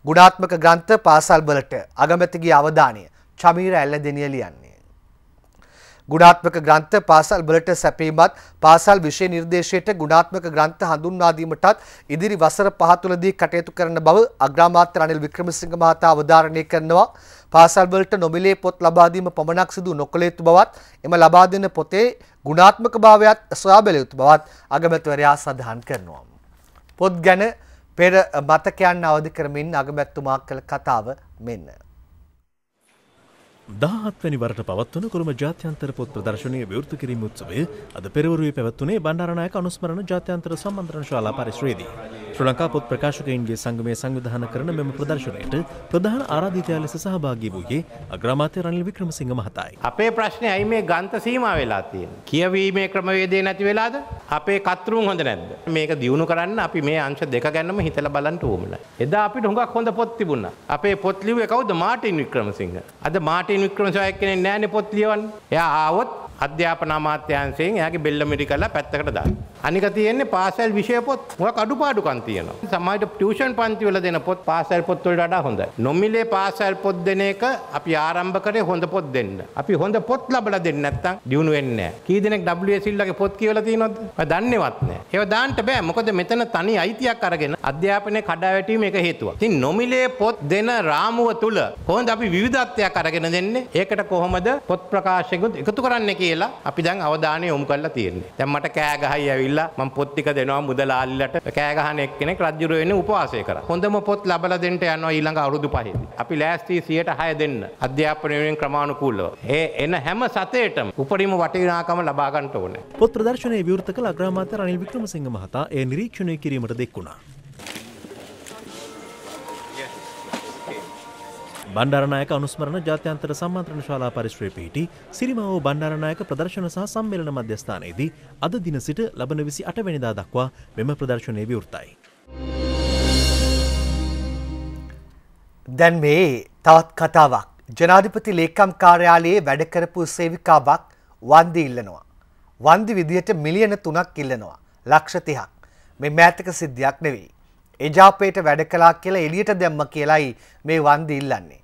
ගුණාත්මක ග්‍රන්ථ පාසල් වලට අගමැතිගේ අවධානය චමීර ඇල්ලදෙනිය ලියන්නේ. ගුණාත්මක ග්‍රන්ථ පාසල් වලට සැපීමත් පාසල් විෂය නිර්දේශයට ගුණාත්මක ග්‍රන්ථ හඳුන්වා දීමටත් ඉදිරි වසර පහ තුළදී කටයුතු කරන බව අග්‍රාමාත්‍ය රනිල් වික්‍රමසිංහ මහතා අවධාරණය කරනවා පාසල් වලට නොමිලේ පොත් ලබා දීම පමණක් සිදු නොකළ යුතු බවත් එම ලබා දෙන පොතේ ගුණාත්මක භාවයත් සොයා බැලිය යුතු බවත් අගමැතිවරයා සඳහන් කරනවා පොත් ගැන පෙර මතකයන් අවදි කරමින් අගමැතිතුමා කළ කතාව මෙන්න දහත්වැනි වරට පවත්වන කුරුම ජාත්‍යන්තර පොත් ප්‍රදර්ශනය විවෘත කිරීම උත්සවය අද පෙරවරුවේ පැවැත්වුණේ බණ්ඩාරනායක අනුස්මරණ ජාත්‍යන්තර සම්බන්ධන ශාලා පරිශ්‍රයේදී. ශ්‍රී ලංකා පොත් ප්‍රකාශකයින්ගේ සංගමය සංවිධාන කරන මෙම ප්‍රදර්ශනයට ප්‍රධාන ආරාධිතයා ලෙස සහභාගී වූයේ අග්‍රාමාත්‍ය රනිල් වික්‍රමසිංහ මහතායි. අපේ ප්‍රශ්නේ ඇයි මේ ග්‍රන්ථ සීමා වෙලා තියෙන්නේ? කියවීමේ ක්‍රමවේදය නැති වෙලාද? අපේ කතෘන් හොඳ නැද්ද? මේක දියුණු කරන්න අපි මේ අංශ දෙක ගැනම හිතලා බලන්න ඕමලයි. එදා අපිට හුඟක් හොඳ පොත් තිබුණා. අපේ පොත් ලිව්වේ කවුද? මාටින් වික්‍රමසිංහ. අද මාටින් මාර්ටින් වික්‍රමසෝය කෙනෙක් නෑනේ පොත් ලියවන්නේ. එයා ආවොත් අධ්‍යාපන අමාත්‍යාංශයෙන් එයාගේ බෙල්ල මිටි කරලා පැත්තකට දානවා. අනික තියෙන්නේ පාසල් විෂය පොත්. මොකක් අඩුපාඩුකම් තියෙනවා. සමහරට ටියුෂන් පන්ති වල දෙන පොත් පාසල් පොත් වලට වඩා හොඳයි. නොමිලේ පාසල් පොත් දෙන එක අපි ආරම්භ කරේ හොඳ පොත් දෙන්න. අපි හොඳ පොත් ලබලා දෙන්නේ නැත්නම් දියුණු වෙන්නේ නැහැ. කී දෙනෙක් WSLගේ පොත් කියවලා තියෙනවද? ඔය දන්නේවත් නැහැ. ඒව දාන්න බෑ. මොකද මෙතන තනි අයිතියක් අරගෙන අධ්‍යාපනයේ කඩාවැටීම එක හේතුවක්. ඉතින් නොමිලේ පොත් දෙන රාමුව තුල කොහොමද අපි විවිධත්වයක් අරගෙන දෙන්නේ? ඒකට කොහොමද පොත් ප්‍රකාශකුත් එකතු කරන්නේ කියලා අපි දැන් අවධානය යොමු කරලා තියෙන්නේ. දැන් මට කෑ ගහයි ඇවිල්ලා මම පොත් ටික දෙනවා මුදල ආල්ලට කෑ ගහන එක්කෙනෙක් රජුර වෙන්නේ උපවාසය කරා. හොඳම පොත් ලබලා දෙන්න යනවා ඊළඟ අවුරුදු පහේදී. අපි ලෑස්ති 106 දෙන්න අධ්‍යාපනය වෙනුවෙන් ක්‍රමානුකූලව. ඒ එන හැම සතේටම උපරිම වටිනාකම ලබා ගන්න ඕනේ. පොත් ප්‍රදර්ශනයේ විවෘත කළ අග්‍රාමාත්‍ය රනිල් වික්‍රමසිංහ මහතා ඒ නිරීක්ෂණය කිරීමට දෙක් වුණා. බණ්ඩාරනායක අනුස්මරණ ජාත්‍යන්තර සම්මන්ත්‍රණ ශාලා පරිශ්‍රයේ පිහිටි සිරිමාවෝ බණ්ඩාරනායක ප්‍රදර්ශන සහ සම්මේලන මධ්‍යස්ථානයේදී අද දින සිට ලබන 28 වෙනිදා දක්වා මෙම ප්‍රදර්ශනය විවෘතයි. දැන් මේ තවත් කතාවක් ජනාධිපති ලේකම් කාර්යාලයේ වැඩ කරපු සේවිකාවක් වන්දි ඉල්ලනවා. වන්දි විදියට මිලියන 3ක් ඉල්ලනවා. ලක්ෂ 30ක්. මේ මෑතක සිද්ධියක් නෙවෙයි. එජාපයට වැඩ කලා කියලා එලියට දැම්ම කියලයි මේ වන්දි ඉල්ලන්නේ.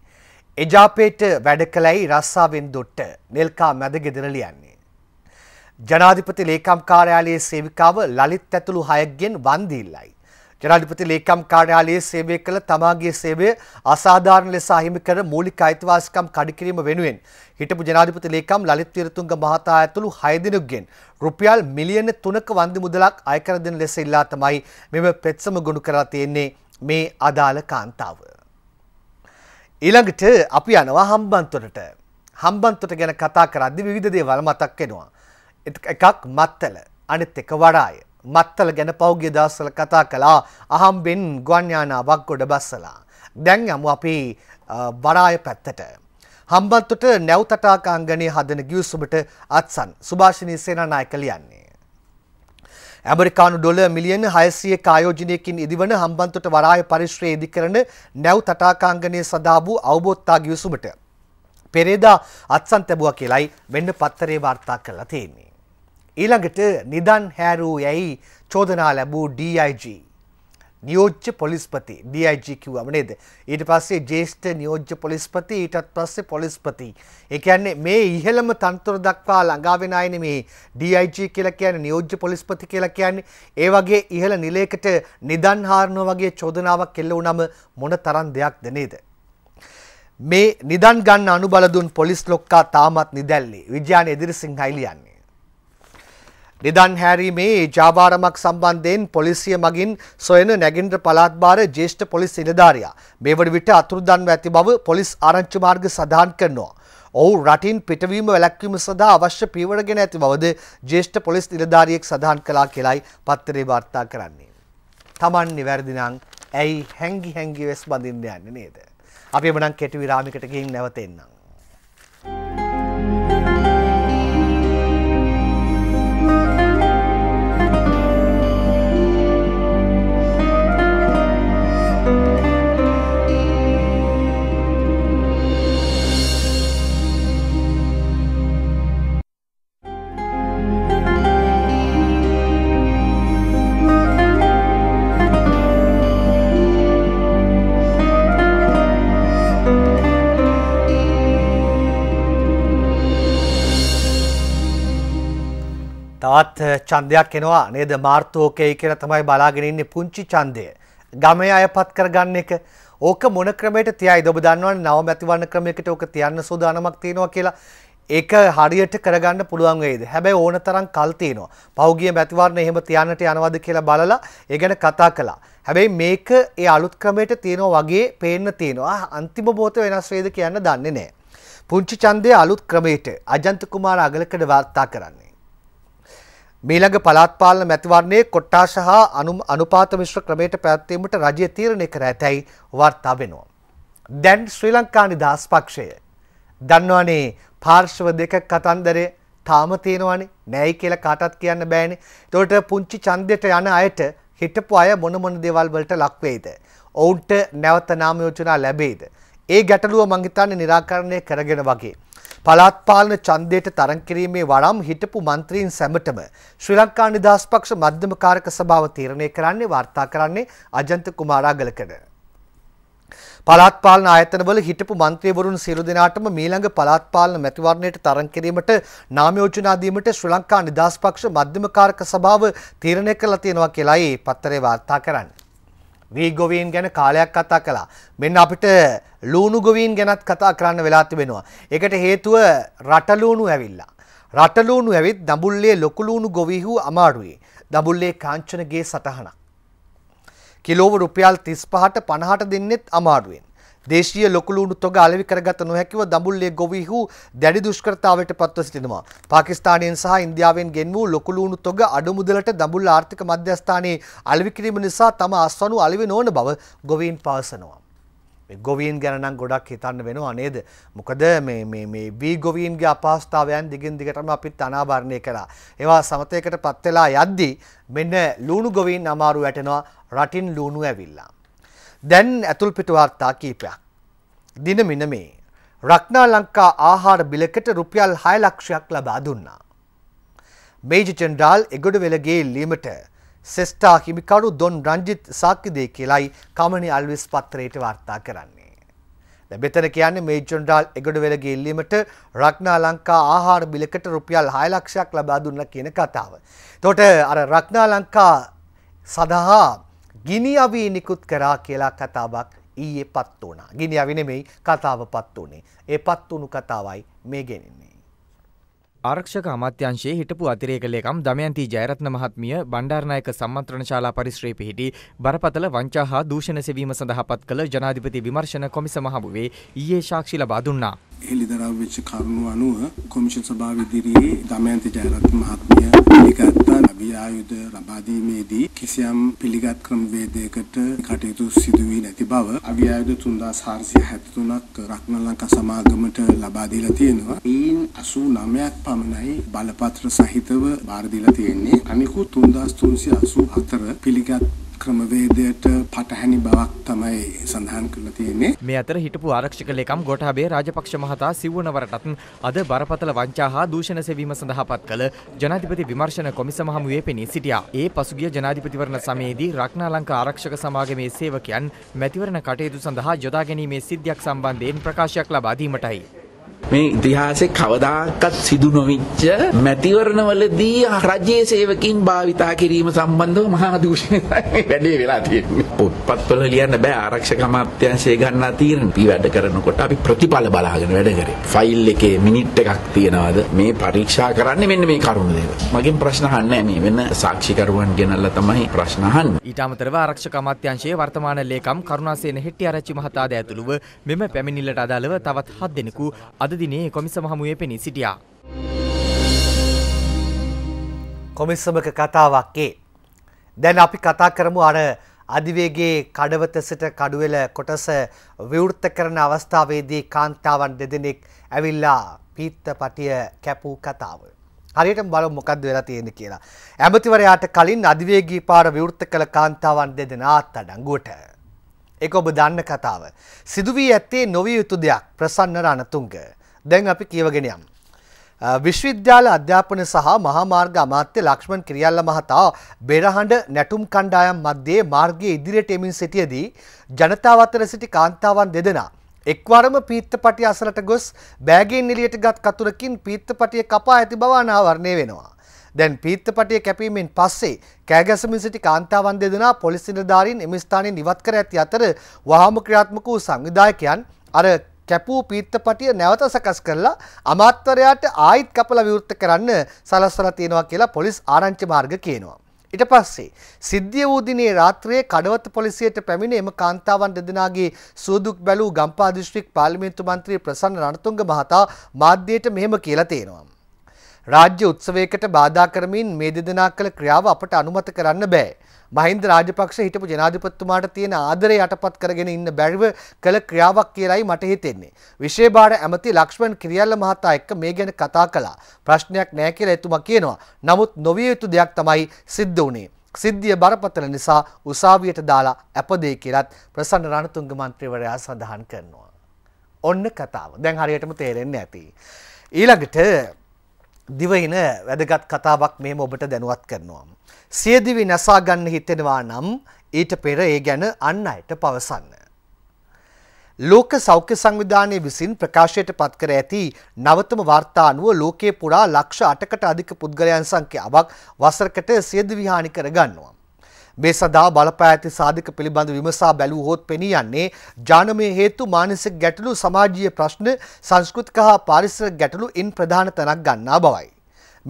එජාපයට වැඩ කළයි රස්සාාවෙන් දොට්ට නෙල්කා මැද ගෙදරලියන්නේ. ජනාධිපති ලේකම් කාර්යාලයේ සේවිකාව ලලිත් ඇතුළු හයක්ගෙන් වන්දිල්ලයි. ජනාධිපති ලේකම් කාර්යාලයේ සේවය කළ තමාගේ සේවය අසාධාරණ ලෙස අහිමි කර මූලික අයිතිවාසිකම් කඩකිරීම වෙනුවෙන් හිටපු ජනාධිපති ලේකම් ලලිත් විරතුංග මහතා ඇතුළු 6 දෙනෙකුගෙන් රුපියල් මිලියන 3ක වන්දි මුදලක් අය කර දෙන ලෙස ඉල්ලා තමයි මෙම පෙත්සම ගොනු කරලා තියෙන්නේ මේ අදාළ කාන්තාව. ඊළඟට අපි යනවා හම්බන්තොටට. හම්බන්තොට ගැන කතා කරද්දී විවිධ දේවල් මතක් වෙනවා. එකක් මත්තල අනිත් එක වඩායි මත්තල ගැන පෞගිය දවස්වල කතා කළා අහම්බෙන් ගුවන්යානාවක් ගොඩ බස්සලා. දැන් යමු අපි වරාය පැත්තට. හම්බන්තොට නැවතටාකාංගනය හදන ගියවසුමට අත්සන් සුභාෂණී සේනනායක ලියන්නේ. ඇමරිකානු ඩොල මිලියන හයසිය කායෝජනයකින් ඉදිවන හම්බන්තොට වරාය පරිශ්‍රය ඉදිකරන නැව් තටාකාංගනය සදා වූ අවබෝත්තා ගියසුමට. පෙරේදා අත්සන් තැබුව කියලයි වෙන්න පත්තරේ වාර්තා කරලා තියෙන්නේ. ඊළඟට නිදන් හැරූ යැයි චෝදනා ලැබූ DIG. නියෝජ්‍ය පොලිස්පති DIG කිව්වම නේද ඊට පස්සේ ජේෂ්ඨ නියෝජ්‍ය පොලිස්පති ඊටත් පස්සේ පොලිස්පති ඒ කියන්නේ මේ ඉහළම තන්ත්‍ර දක්වා ළඟා වෙන අයනේ මේ DIG කියලා කියන්නේ නියෝජ්‍ය පොලිස්පති කියලා කියන්නේ ඒ වගේ ඉහළ නිලයකට නිදන් හාරනවා වගේ චෝදනාවක් එල්ල වුණම මොන තරම් දෙයක්ද නේද මේ නිදන් ගන්න අනුබල දුන් පොලිස් ලොක්කා තාමත් නිදැල්ලේ විජයාන එදිරිසිංහයි ලියන්නේ නිදන් හැරීමේ ජාවාරමක් සම්බන්ධයෙන් පොලිසිය මගින් සොයන නැගින්ද්‍ර පළාත් භාර ජ්‍යෙෂ්ඨ පොලිස් නිලධාරියා මේ වන විට අතුරුදන්ව ඇති බව පොලිස් ආරංචි මාර්ග සඳහන් කරනවා. ඔහු රටින් පිටවීම වැළැක්වීම සඳහා අවශ්‍ය පියවර ගෙන ඇති බවද ජ්‍යෙෂ්ඨ පොලිස් නිලධාරියෙක් සඳහන් කළා කියලයි පත්තරේ වාර්තා කරන්නේ. Taman නිවැරදි නම් ඇයි හැංගි හැංගි වෙස් බඳින්න යන්නේ නේද? අපි එමනම් කෙටි විරාමයකට ගිහින් නැවතෙන්නම්. තවත් චන්දයක් eh, එනවා නේද මාර්තෝකයයි කියලා තමයි බලාගෙන ඉන්නේ පුංචි ඡන්දය. ගමේ අයපත් කරගන්න එක ඕක මොන ක්‍රමයකට තියයිද ඔබ දන්නවනේ නව මැතිවරණ ක්‍රමයකට ඕක තියන්න සූදානමක් තියෙනවා කියලා. ඒක හරියට කරගන්න පුළුවන් වෙයිද? හැබැයි ඕන තරම් කල් තියෙනවා. පහුගිය මැතිවරණ එහෙම තියන්නට යනවද කියලා බලලා ඒ ගැන කතා කළා. හැබැයි මේක ඒ අලුත් ක්‍රමයට තියෙනවා වගේ පේන්න තියෙනවා. අන්තිම මොහොත වෙනස් වේද කියන්න දන්නේ නැහැ. පුංචි ඡන්දය අලුත් ක්‍රමයට අජන්ත කුමාර අගලකඩ වාර්තා කරන්නේ මීළඟ පළාත් පාලන මැතිවරණයේ කොට්ටාස හා අනුපාත මිශ්‍ර ක්‍රමයට පැවැත්වීමට රජය තීරණය කර ඇතැයි වාර්තා වෙනවා. දැන් ශ්‍රී ලංකා නිදහස් පක්ෂය. දන්නවනේ පාර්ශ්ව දෙක කතන්දරය තාම තියෙනවනේ නෑයි කියලා කාටත් කියන්න බෑනේ. එතකොට පුංචි ඡන්දෙට යන අයට හිටපු අය මොන මොන දේවල් වලට ලක් වෙයිද? ඔවුන්ට නැවත නාම යෝජනා ලැබෙයිද? ඒ ගැටලුව මං හිතන්නේ निराකරණය කරගෙන වගේ. පළාත් පාලන ඡන්දයට තරඟ කිරීමේ වරම් හිටපු മന്ത്രීන් සැමටම ශ්‍රී ලංකා නිදහස් පක්ෂ මධ්‍යම කාරක සභාව තීරණය කරන්නේ වාර්තා කරන්නේ අජන්ත කුමාරාගලකඩ. පළාත් පාලන ආයතනවල හිටපු മന്ത്രിවරුන් සියලු දෙනාටම මීළඟ පළාත් පාලන මැතිවරණයට තරඟ කිරීමට නාම යෝජනා දීමට ශ්‍රී ලංකා නිදහස් පක්ෂ මධ්‍යම කාරක සභාව තීරණය කළා තියෙනවා කියලායි පත්තරේ වාර්තා කරන්නේ. වී ගොවීන් ගැන කාලයක් කතා කළා. මෙන්න අපිට ලූණු ගොවීන් ගැනත් කතා කරන්න වෙලා තිබෙනවා. ඒකට හේතුව රටලූණු ඇවිල්ලා. රටලූණු ඇවිත් දඹුල්ලේ ලොකුලූණු ගොවිහු අමාරුවේ. දඹුල්ලේ කාංචනගේ සටහනක්. කිලෝව රුපියල් 35ට 50ට දෙන්නෙත් අමාරුවෙන්. දේශීය ලොකුලූුණු තොග අලවි කරගත නොහැකිව දඹුල්ලේ ගොවිහු දැඩි දුෂ්කරතාවට පත්ව සිටිනවා. පාකිස්ානයෙන් සහ ඉන්දියාවෙන් ගෙන් වූ ලොකුලූුණු තොග අඩුමුදලට දඹුල් ආර්ථික මධ්‍යස්ථානයේ අලවිකිරීම නිසා තම අස්වනු අලවි නොන බව ගොවීන් පාසනවා. ගොවීන් ගැනනම් ගොඩක් හිතන්න වෙනවා නේද. මොකද මේ වී ගොවීන්ගේ අපහස්ථාවයන් දිගින් දිගටම අපිත් අනාභරණය කරා. ඒවා සමතයකට පත්වෙලා යද්දී මෙන්න ලූුණු ගොවීන් අමාරු වැටෙනවා රටින් ලූුණු ඇවිල්ලා. දැන් ඇතුල්පිට වාර්තා කීපයක්. දිනමින මේ රක්නා ලංකා ආහාර බිලකට රුපියල් 6 ලක්ෂයක් ලබා දුන්නා. මේජර් ජෙනරාල් එගොඩවෙලගේ ලීමට සෙස්ටා හිමිකරු දොන් රංජිත් සාක්කිදේ කියලයි කමනි අල්විස් පත්‍රයට වාර්තා කරන්නේ. මෙතන කියන්නේ මේජර් ජෙනරාල් එගොඩවෙලගේ ඉල්ලීමට රක්නා ලංකා ආහාර බිලකට රුපියල් 6 ලක්ෂයක් ලබා දුන්නා කියන කතාව. එතකොට අර රක්නා ලංකා සඳහා ගිනි අවී නිකුත් කරා කියලා කතාවක් ඊයේ පත් වුණා. ගිනි අවි නෙමෙයි කතාව පත් වුණේ. ඒ පත් වුණු කතාවයි මේ ගෙනෙන්නේ. ආරක්ෂක අමාත්‍යංශයේ හිටපු අතිරේක ලේකම් දමයන්ති ජයරත්න මහත්මිය බණ්ඩාරනායක සම්මන්ත්‍රණ ශාලා පරිශ්‍රයේ පිහිටි බරපතල වංචා හා දූෂණ සෙවීම සඳහා පත් කළ ජනාධිපති විමර්ශන කොමිසම හමුවේ ඊයේ සාක්ෂි ලබා දුන්නා. හෙළිදරව් වෙච්ච කරුණු අනුව කොමිෂන් සභාව ඉදිරියේ දමයන්ති ජයරත්න මහත්මිය පිළිගත් ලැබිය ආයුධ ලබා දීමේදී කිසියම් පිළිගත් ක්‍රමවේදයකට කටයුතු සිදු වී නැති බව අවියායුධ 3473ක් රත්න ලංකා සමාගමට ලබා දීලා තියෙනවා. ඊයින් 89ක් පමණයි බලපත්‍ර සහිතව බාර දීලා තියෙන්නේ. අනිකුත් 3384 පිළිගත් ක්‍රමවේදයට පටහැනි බවක් තමයි සඳහන් කරලා තියෙන්නේ. මේ අතර හිටපු ආරක්ෂක ලේකම් ගොටහබේ රාජපක්ෂ මහතා සිව්වනවරටත් අද බරපතල වංචා හා දූෂණ සෙවීම සඳහා පත් කළ ජනාධිපති විමර්ශන කොමිසම හමුවේ පෙනී සිටියා. ඒ පසුගිය ජනාධිපතිවරණ සමයේදී රක්නාලංක ආරක්ෂක සමාගමේ සේවකයන් මැතිවරණ කටයුතු සඳහා යොදා ගැනීමේ සිද්ධියක් සම්බන්ධයෙන් ප්‍රකාශයක් ලබා දීමටයි. මේ ඉතිහාසෙ කවදාකවත් සිදු නොවිච්ච මැතිවරණවලදී රජයේ සේවකින් භාවිතා කිරීම සම්බන්ධව මහා දූෂණයක් වැඩේ වෙලා තියෙන්නේ. පොත්පත්වල ලියන්න බෑ ආරක්ෂක අමාත්‍යාංශය ගන්නා තීරණ පිවැඩ කරනකොට අපි ප්‍රතිඵල බලාගෙන වැඩ කරේ. ෆයිල් එකේ මිනිට් එකක් තියනවාද මේ පරීක්ෂා කරන්නේ මෙන්න මේ කරුණ දේවල්. මගෙන් ප්‍රශ්න අහන්නේ මේ වෙන සාක්ෂිකරුවන් ගෙනල්ලා තමයි ප්‍රශ්න අහන්නේ. ඊට අමතරව ආරක්ෂක අමාත්‍යාංශයේ වර්තමාන ලේකම් කරුණාසේන හෙට්ටිආරච්චි මහතාද ඇතුළුව මෙම පැමිණිල්ලට අදාළව තවත් හත් දෙනෙකු අද අද දිනේ කොමිසම හමුවේ පෙනී සිටියා. කොමිස්සමක කතාවක්කේ. දැන් අපි කතා කරමු අර අධිවේගේ කඩවත සිට කඩුවෙල කොටස විවෘත කරන අවස්ථාවේදී කාන්තාවන් දෙදෙනෙක් ඇවිල්ලා පීත්ත පටිය කැපූ කතාව. හරියට බල මොකක්ද වෙලා තියෙන කියලා. ඇමතිවරයාට කලින් අධිවේගී පාර විවෘත කළ කාන්තාවන් දෙදෙනාත් අඩංගුවට. ඒක ඔබ දන්න කතාව. සිදුවී ඇත්තේ නොවිය යුතු දෙයක් ප්‍රසන්න රණතුංග. දැන් අපි කියවගෙන යම්. විශ්වවිද්‍යාල අධ්‍යාපන සහ මහාමාර්ග අමාත්‍ය ලක්ෂ්මන් කිරියල්ල මහතා බෙරහඬ නැටුම් කණ්ඩායම් මධ්‍යයේ මාර්ගයේ ඉදිරියට එමින් සිටියදී ජනතාව අතර සිටි කාන්තාවන් දෙදෙනා එක්වරම පීත්තපටි අසලට ගොස් බෑගෙන් එළියටගත් කතුරකින් පීත්තපටිය කපා ඇති බව අනාවරණය වෙනවා. දැන් පීත්තපටිය කැපීමෙන් පස්සේ කෑගැසමින් සිටි කාන්තාවන් දෙදෙනා පොලිස් නිලධාරීන් එම ස්ථානයෙන් ඉවත් කර ඇති අතර වහාම ක්‍රියාත්මක වූ සංවිධායකයන් අර කැපූ පීත්තපටිය නැවත සකස් කරලා අමාත්වරයාට ආයිත් කපලා විවෘත කරන්න සලස්වලා තියෙනවා කියලා පොලිස් ආරංචි මාර්ග කියනවා. ඊට පස්සේ සිද්ධිය වූ දිනේ රාත්‍රියේ කඩවත පොලිසියට පැමිණ එම කාන්තාවන් දෙදෙනාගේ සූදුක් බැලූ ගම්පා දිස්ත්‍රික් පාර්ලිමේන්තු මන්ත්‍රී ප්‍රසන්න රණතුංග මහතා මාධ්‍යයට මෙහෙම කියලා තේනවා. රාජ්‍ය උත්සවයකට බාධා කරමින් මේ දෙදෙනා කළ ක්‍රියාව අපට අනුමත කරන්න බෑ. මහින්ද රාජපක්ෂ හිටපු ජනාධිපතිතුමාට තියෙන ආදරය යටපත් කරගෙන ඉන්න බැරිව කළ ක්‍රියාවක් කියලායි මට හිතෙන්නේ. විශේෂ බාර ඇමති ලක්ෂ්මන් කිරියල්ල මහතා එක්ක මේ ගැන කතා කළා. ප්‍රශ්නයක් නෑ කියලා එතුමා කියනවා. නමුත් නොවිය යුතු දෙයක් තමයි සිද්ධ වුණේ. සිද්ධිය බරපතල නිසා උසාවියට දාලා ඇපදේ කියලත් ප්‍රසන්න රණතුංග මන්ත්‍රීවරයා සඳහන් කරනවා. ඔන්න කතාව. දැන් හරියටම තේරෙන්නේ ඇති. ඊළඟට දිවයින වැදගත් කතාවක් මේම ඔබට දැනුවත් කරනවා. සියදිවි නැසා ගන්න හිතෙනවා නම් ඊට පෙර ඒ ගැන අන් අයට පවසන්න. ලෝක සෞඛ්‍ය සංවිධානය විසින් ප්‍රකාශයට පත්කර ඇති නවතම වාර්තානුව ලෝකයේ පුරා ලක්ෂ අටකට අධික පුද්ගලයන් සංඛ්‍යාවක් වසරකට සියදිවිහානි කරගන්නවා. මේ සඳහා බලපෑ ඇති සාධක පිළිබඳ විමසා බැලූ හොත් පෙනී යන්නේ ජානමය හේතු මානසික ගැටලු සමාජීය ප්‍රශ්න සංස්කෘතික හා පාරිසරික ගැටලු ඉන් ප්‍රධාන තැනක් ගන්නා බවයි.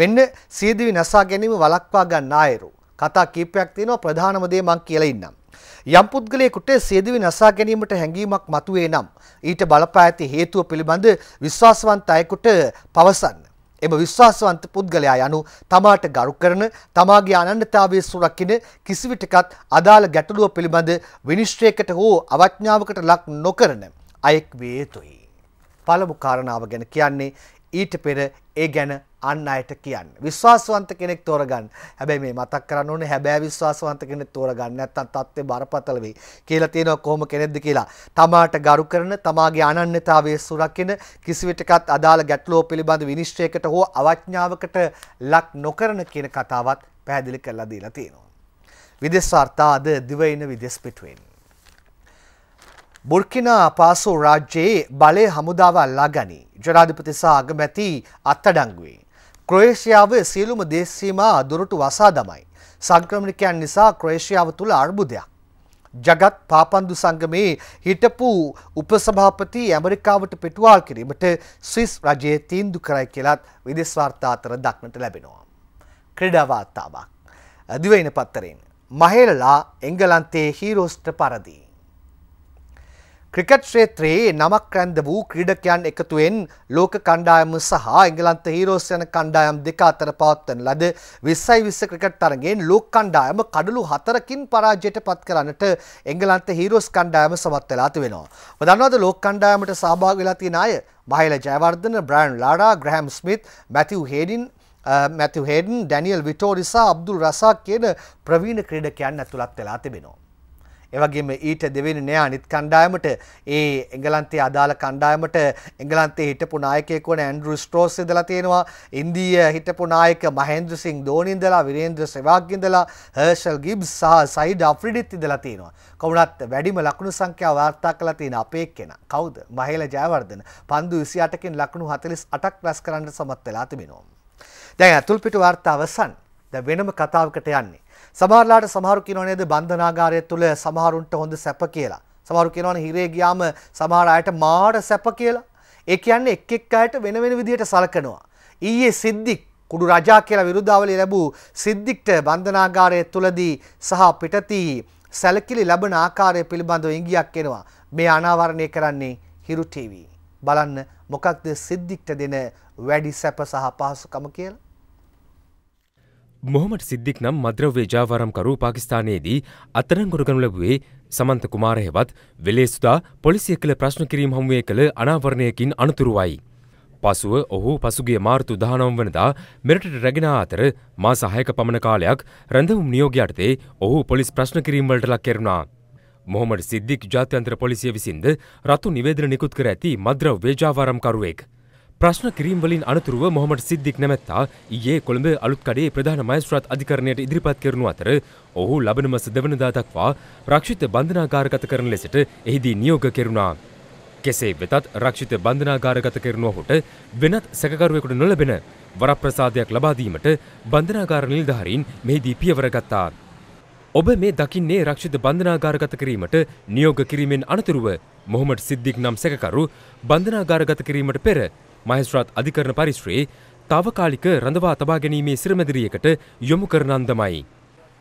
මෙන්න සියදිවි නසා ගැනීම වළක්වා ගන්න අයරු. කතා කීපයක් තියෙනවා ප්‍රධානම දේ මං කියලා ඉන්නම්. යම් පුද්ගලයෙකුට සියදිවි නසා ගැනීමට හැඟීමක් මතුවේ නම් ඊට බලපා ඇති හේතුව පිළිබඳ විශ්වාසවන්ත අයෙකුට පවසන්න. එම විශ්වාසවන්ත පුද්ගලයා යනු තමාට ගරු කරන තමාගේ අනන්‍යතාවය සුරකින කිසිවිටකත් අදාළ ගැටලුව පිළිබඳ විනිශ්චයකට හෝ අවඥාවකට ලක් නොකරන අයෙක් වේ යුතුයි. පළමු කාරණාව ගැන කියන්නේ ඊට පෙර ඒ ගැන අන්න අයට කියන්න. විශ්වාසවන්ත කෙනෙක් තෝරගන්න. හැබැයි මේ මතක් කරන්න ඕනේ හැබැයි විශ්වාසවන්ත කෙනෙක් තෝරගන්න නැත්නම් තත්ත්වේ බරපතල වෙයි කියලා තියෙනවා කොහොම කෙනෙක්ද කියලා. තමාට ගරු කරන, තමාගේ අනන්‍යතාවයේ සුරකින කිසිවිටකත් අදාළ ගැටලුව පිළිබඳ විනිශ්චයකට හෝ අවඥාවකට ලක් නොකරන කියන කතාවත් පැහැදිලි කරලා දීලා තියෙනවා. විදෙස් වාර්තා අද දිවයින විදෙස් පිටුවෙන්. බුර්කිනා පාසෝ රාජ්‍යයේ බලය හමුදාව අල්ලා ගනී. ජනාධිපති සහ අගමැති අත්අඩංගුවේ. ක්‍රොේෂයාවේ සියලුම දේශීමා දුරටු වසා දමයි. සංක්‍රමණිකයන් නිසා ක්‍රේෂයාව තුළ අර්බුදයක්. ජගත් පාපන්දු සංගමයේ හිටපු උපසභාපති ඇමරිකාවට පිටුවාල් කිරීමට ස්විස් රජයේ තීන්දු කරයි කියලත් විදෙස්වාර්තා අතර දක්නට ලැබෙනවා. ක්‍රඩවාර්තාවක්. දිවයින පත්තරෙන්. මහේලලා එංගලන්තයේ හීරෝස්ට පරදිී. ක්‍රිකට් ශ්‍රේත්‍රයේ නමක් රැන්ද වූ ක්‍රීඩකයන් එකතුවෙන් ලෝක කණ්ඩායම සහ එංගලන්ත හීරෝස් යන කණ්ඩායම් දෙක අතර පවත්වන ලද 20යි 20 ක්‍රිකට් තරඟයෙන් ලෝක කණ්ඩායම කඩලු හතරකින් පරාජයට පත් කරන්නට එංගලන්ත හීරෝස් කණ්ඩායම සමත් වෙලා තිබෙනවා. ඔබ දන්නවද ලෝක කණ්ඩායමට සහභාගී වෙලා තියෙන අය Mahela Jayawardene, Brian Lara, Graeme Smith, Matthew Hayden, Matthew Hayden, Daniel Vettori, Abdul Razzaq කියන ප්‍රවීණ ක්‍රීඩකයන් ඇතුළත් වෙලා තිබෙනවා. එවගේම ඊට දෙවෙනි නෑනිත් කණ්ඩායමට ඒ එංගලන්තේ අදාළ කණ්ඩායමට එංගලන්තේ හිටපු නායකයෙක් වන ඇන්ඩ්‍රු ස්ට්‍රෝස් ඉඳලා තියෙනවා ඉන්දීය හිටපු නායක මහේන්ද්‍ර සිං ධෝනි ඉඳලා වීරේන්ද්‍ර සෙවාග් ඉඳලා හර්ෂල් ගිබ්ස් සහ සයිඩ් අෆ්රිඩිත් ඉඳලා තියෙනවා කොමුණත් වැඩිම ලකුණු සංඛ්‍යාව වාර්තා කරලා තියෙන අපේ කෙනා කවුද මහේල ජයවර්ධන පන්දු 28කින් ලකුණු 48ක් රැස් කරන්න සමත් වෙලා තිබෙනවා දැන් අතුල්පිට වාර්තා අවසන් දැන් වෙනම කතාවකට යන්නේ සමහරලාට සමහරු කියනවා නේද බන්ධනාගාරය තුල සමහරුන්ට හොඳ සැප කියලා. සමහරු කියනවනේ හිරේ ගියාම සමහර අයට මාඩ සැප කියලා. ඒ කියන්නේ එක් එක් අයට වෙන වෙන විදිහට සලකනවා. ඊයේ සිද්දික් කුඩු රජා කියලා විරුද්ධාවලිය ලැබූ සිද්දික්ට බන්ධනාගාරය තුලදී සහ පිටතී සැලකිලි ලැබන ආකාරය පිළිබඳව ඉඟියක් එනවා. මේ අනාවරණය කරන්නේ හිරු TV. බලන්න මොකක්ද සිද්දික්ට දෙන වැඩි සැප සහ පහසුකම කියලා? මොහමට සිද්ධික් නම් මද්‍රව්‍ය ජාවාරම්කරු පාකිස්ථානයේදී අත්තරංගොඩ ගනු ලැබුවේ සමන්ත කුමාරහෙවත් වෙලේසුදා පොලිසිය කළ ප්‍රශ්න කිරීම් හමුවේ කළ අනාවරණයකින් අනතුරුවයි. පසුව ඔහු පසුගේ මාර්තු දහනම් වනදා මෙරටට රැගෙන අතර මා සහයක පමණ කාලයක් රැඳවුම් නියෝගයටතේ ඔහු පොලිස් ප්‍රශ්න කිරීම්වලට ලක් කෙරුණා. මොහමට සිද්ධික් ජාත්‍යන්ත්‍ර පොලිසිය විසින්ද රතු නිවේදන නිකුත් කර ඇති මද්‍රව්‍ය ජාවාරම්කරුවෙක්. ප්‍රශ්න කිරීම් වලින් අනතුරුව මොහොමඩ් සිද්දික් නැමැත්තා ඊයේ කොළඹ අලුත්කඩේ ප්‍රධාන මයිස්ත්‍රාත් අධිකරණයට ඉදිරිපත් කරනු අතර ඔහු ලබන මස දෙවනදා දක්වා රක්ෂිත බන්ධනාගාරගත කරන ලෙසට එහිදී නියෝග කෙරුණා. කෙසේ වෙතත් රක්ෂිත බන්ධනාගාරගත කරන ඔහුට වෙනත් සැකකරුවෙකුට නොලැබෙන වරප්‍රසාදයක් ලබා දීමට බන්ධනාගාර නිලධාරීන් මෙහිදී පියවර ගත්තා. ඔබ මේ දකින්නේ රක්ෂිත බන්ධනාගාරගත කිරීමට නියෝග කිරීමෙන් අනතුරුව මොහොමඩ් සිද්දික් නම් සැකකරු බන්ධනාගාරගත කිරීමට පෙර මහස්රාත් අධිකරණ පරිශ්‍රයේ තාවකාලික රඳවා තබා ගැනීමේ සිරමැදිරියකට යොමු කරන අන්දමයි.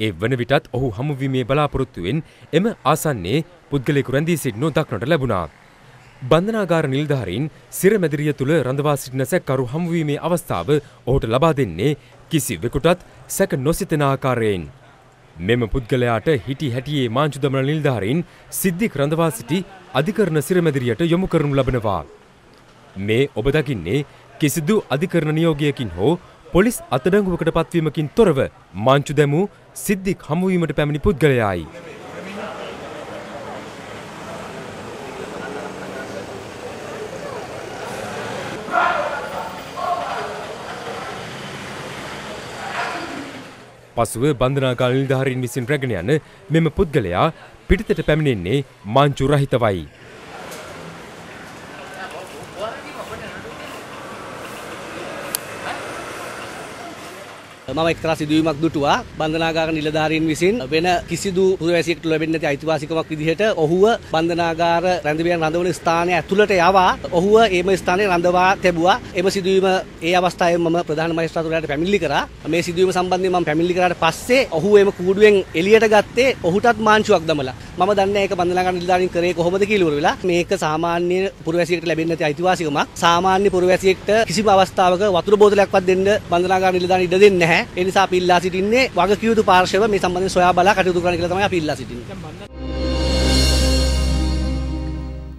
ඒ වන විටත් ඔහු හමුවීමේ බලාපොරොත්තුවෙන් එම ආසන්නේ පුද්ගලෙකු රැඳී සිටිනු දක්නට ලැබුණා. බන්ධනාගාර නිල්ධාරීන් සිරමැදිරිය තුළ රඳවා සිටින සැක්කරු හමුවීමේ අවස්ථාව ඔහුට ලබා දෙන්නේ කිසිවෙකුටත් සැක නොසිතන ආකාරයෙන්. මෙම පුද්ගලයාට හිටි හැටියේ මාංචුදමන නිල්ධාරීන් සිද්ධික් රඳවා සිටි අධිකරණ සිරමැදිරියට යොමු කරනු ලබනවා. මේ ඔබ දකින්නේ කිසිදු අධිකරණ නියෝගයකින් හෝ පොලිස් අතඩංගුවකට පත්වීමකින් තොරව මංචු දැමූ සිද්ධික් හමුවීමට පැමිණි පුද්ගලයායි. පසුව බන්ධනාගාල නිධාරීන් විසින් රැගෙන යන මෙම පුද්ගලයා පිටතට පැමිණෙන්නේ මංචු රහිතවයි. මම එක්තරා සිදුවීමක් දුටුවා බන්ධනාගාර නිලධාරීන් විසින් වෙන කිසිදු පුරවැසියෙකුට ලැබෙන්නේ නැති අයිතිවාසිකමක් විදිහට ඔහුව බන්ධනාගාර රැඳවීම් රඳවන ස්ථානය ඇතුළට යවා ඔහුව එම ස්ථානයේ රඳවා තැබුවා. එම සිදුවීම ඒ අවස්ථාවේ මම ප්‍රධාන මහේස්ත්‍රාතුරාට පැමිණිලි කරා. මේ සිදුවීම සම්බන්ධයෙන් මම පැමිණිලි කරාට පස්සේ ඔහු එම කූඩුවෙන් එළියට ගත්තේ ඔහුටත් මාංචුවක් දමලා. මම දන්නේ නැහැ ඒක බන්ධනාගාර නිලධාරීන් කරේ කොහොමද කියලා වෙලා. මේක සාමාන්‍ය පුරවැසියෙකුට ලැබෙන්නේ නැති අයිතිවාසිකමක්. සාමාන්‍ය පුරවැසියෙක්ට කිසිම අවස්ථාවක වතුර බෝතලයක්වත් දෙන්න බන්ධනාගාර නිලධාරීන් ඉඩ දෙන්නේ නැහැ. නැහැ. ඒ නිසා අපි ඉල්ලා සිටින්නේ වගකියුතු පාර්ශව මේ සම්බන්ධයෙන් සොයා බලා කටයුතු කරන්න කියලා තමයි අපි ඉල්ලා සිටින්නේ.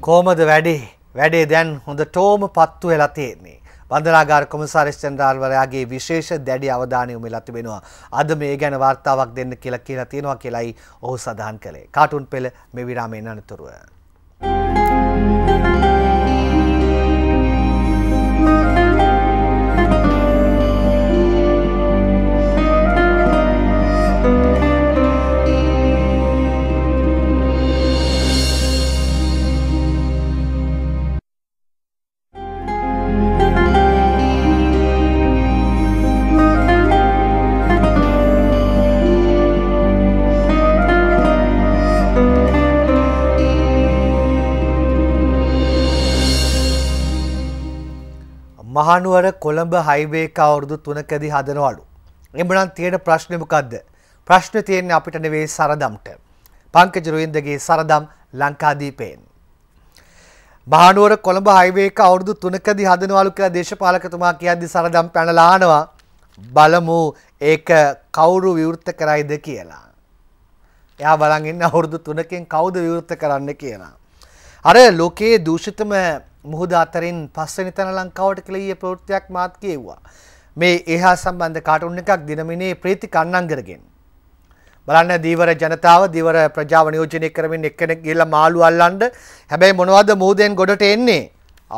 කොහමද වැඩේ? වැඩේ දැන් හොඳ ටෝම පත්තු වෙලා තියෙන්නේ. බන්ධනාගාර කොමසාරිස් චන්ද්‍රාල්වරයාගේ විශේෂ දැඩි අවධානය යොමු වෙලා තිබෙනවා. අද මේ ගැන වර්තාවක් දෙන්න කියලා කියලා තියෙනවා කියලයි ඔහු සඳහන් කළේ. කාටුන් පෙළ මේ විරාමයෙන් අනතුරුව. Thank you. Mahanuwara Colombo highway එක අවුරුදු 3කදී හදනවලු. එඹනම් තියෙන ප්‍රශ්නේ මොකද්ද? ප්‍රශ්නේ තියෙන්නේ අපිට නෙවෙයි සරදම්ට. පංකජ රොයින්දගේ සරදම් ලංකාදීපයෙන්. මහනුවර කොළඹ හයිවේ එක අවුරුදු 3කදී හදනවලු කියලා දේශපාලකතුමා කියද්දි සරදම් පැනලා ආනවා. බලමු ඒක කවුරු විවෘත කරයිද කියලා. එයා බලන් ඉන්න අවුරුදු 3කින් කවුද විවෘත කරන්න කියලා. අර ලෝකයේ දූෂිතම මුහුද අතරින් පස්වෙනි තැන ලංකාවට කියලා ඊයේ ප්‍රවෘත්තියක් මාත් කියෙව්වා. මේ එහා සම්බන්ධ කාටුන් එකක් දිනමිනේ ප්‍රීති කන්නංගරගෙන්. බලන්න දීවර ජනතාව දීවර ප්‍රජාව නියෝජනය කරමින් එක්කෙනෙක් ගිහලා මාළු අල්ලන්න හැබැයි මොනවද මුහුදෙන් ගොඩට එන්නේ?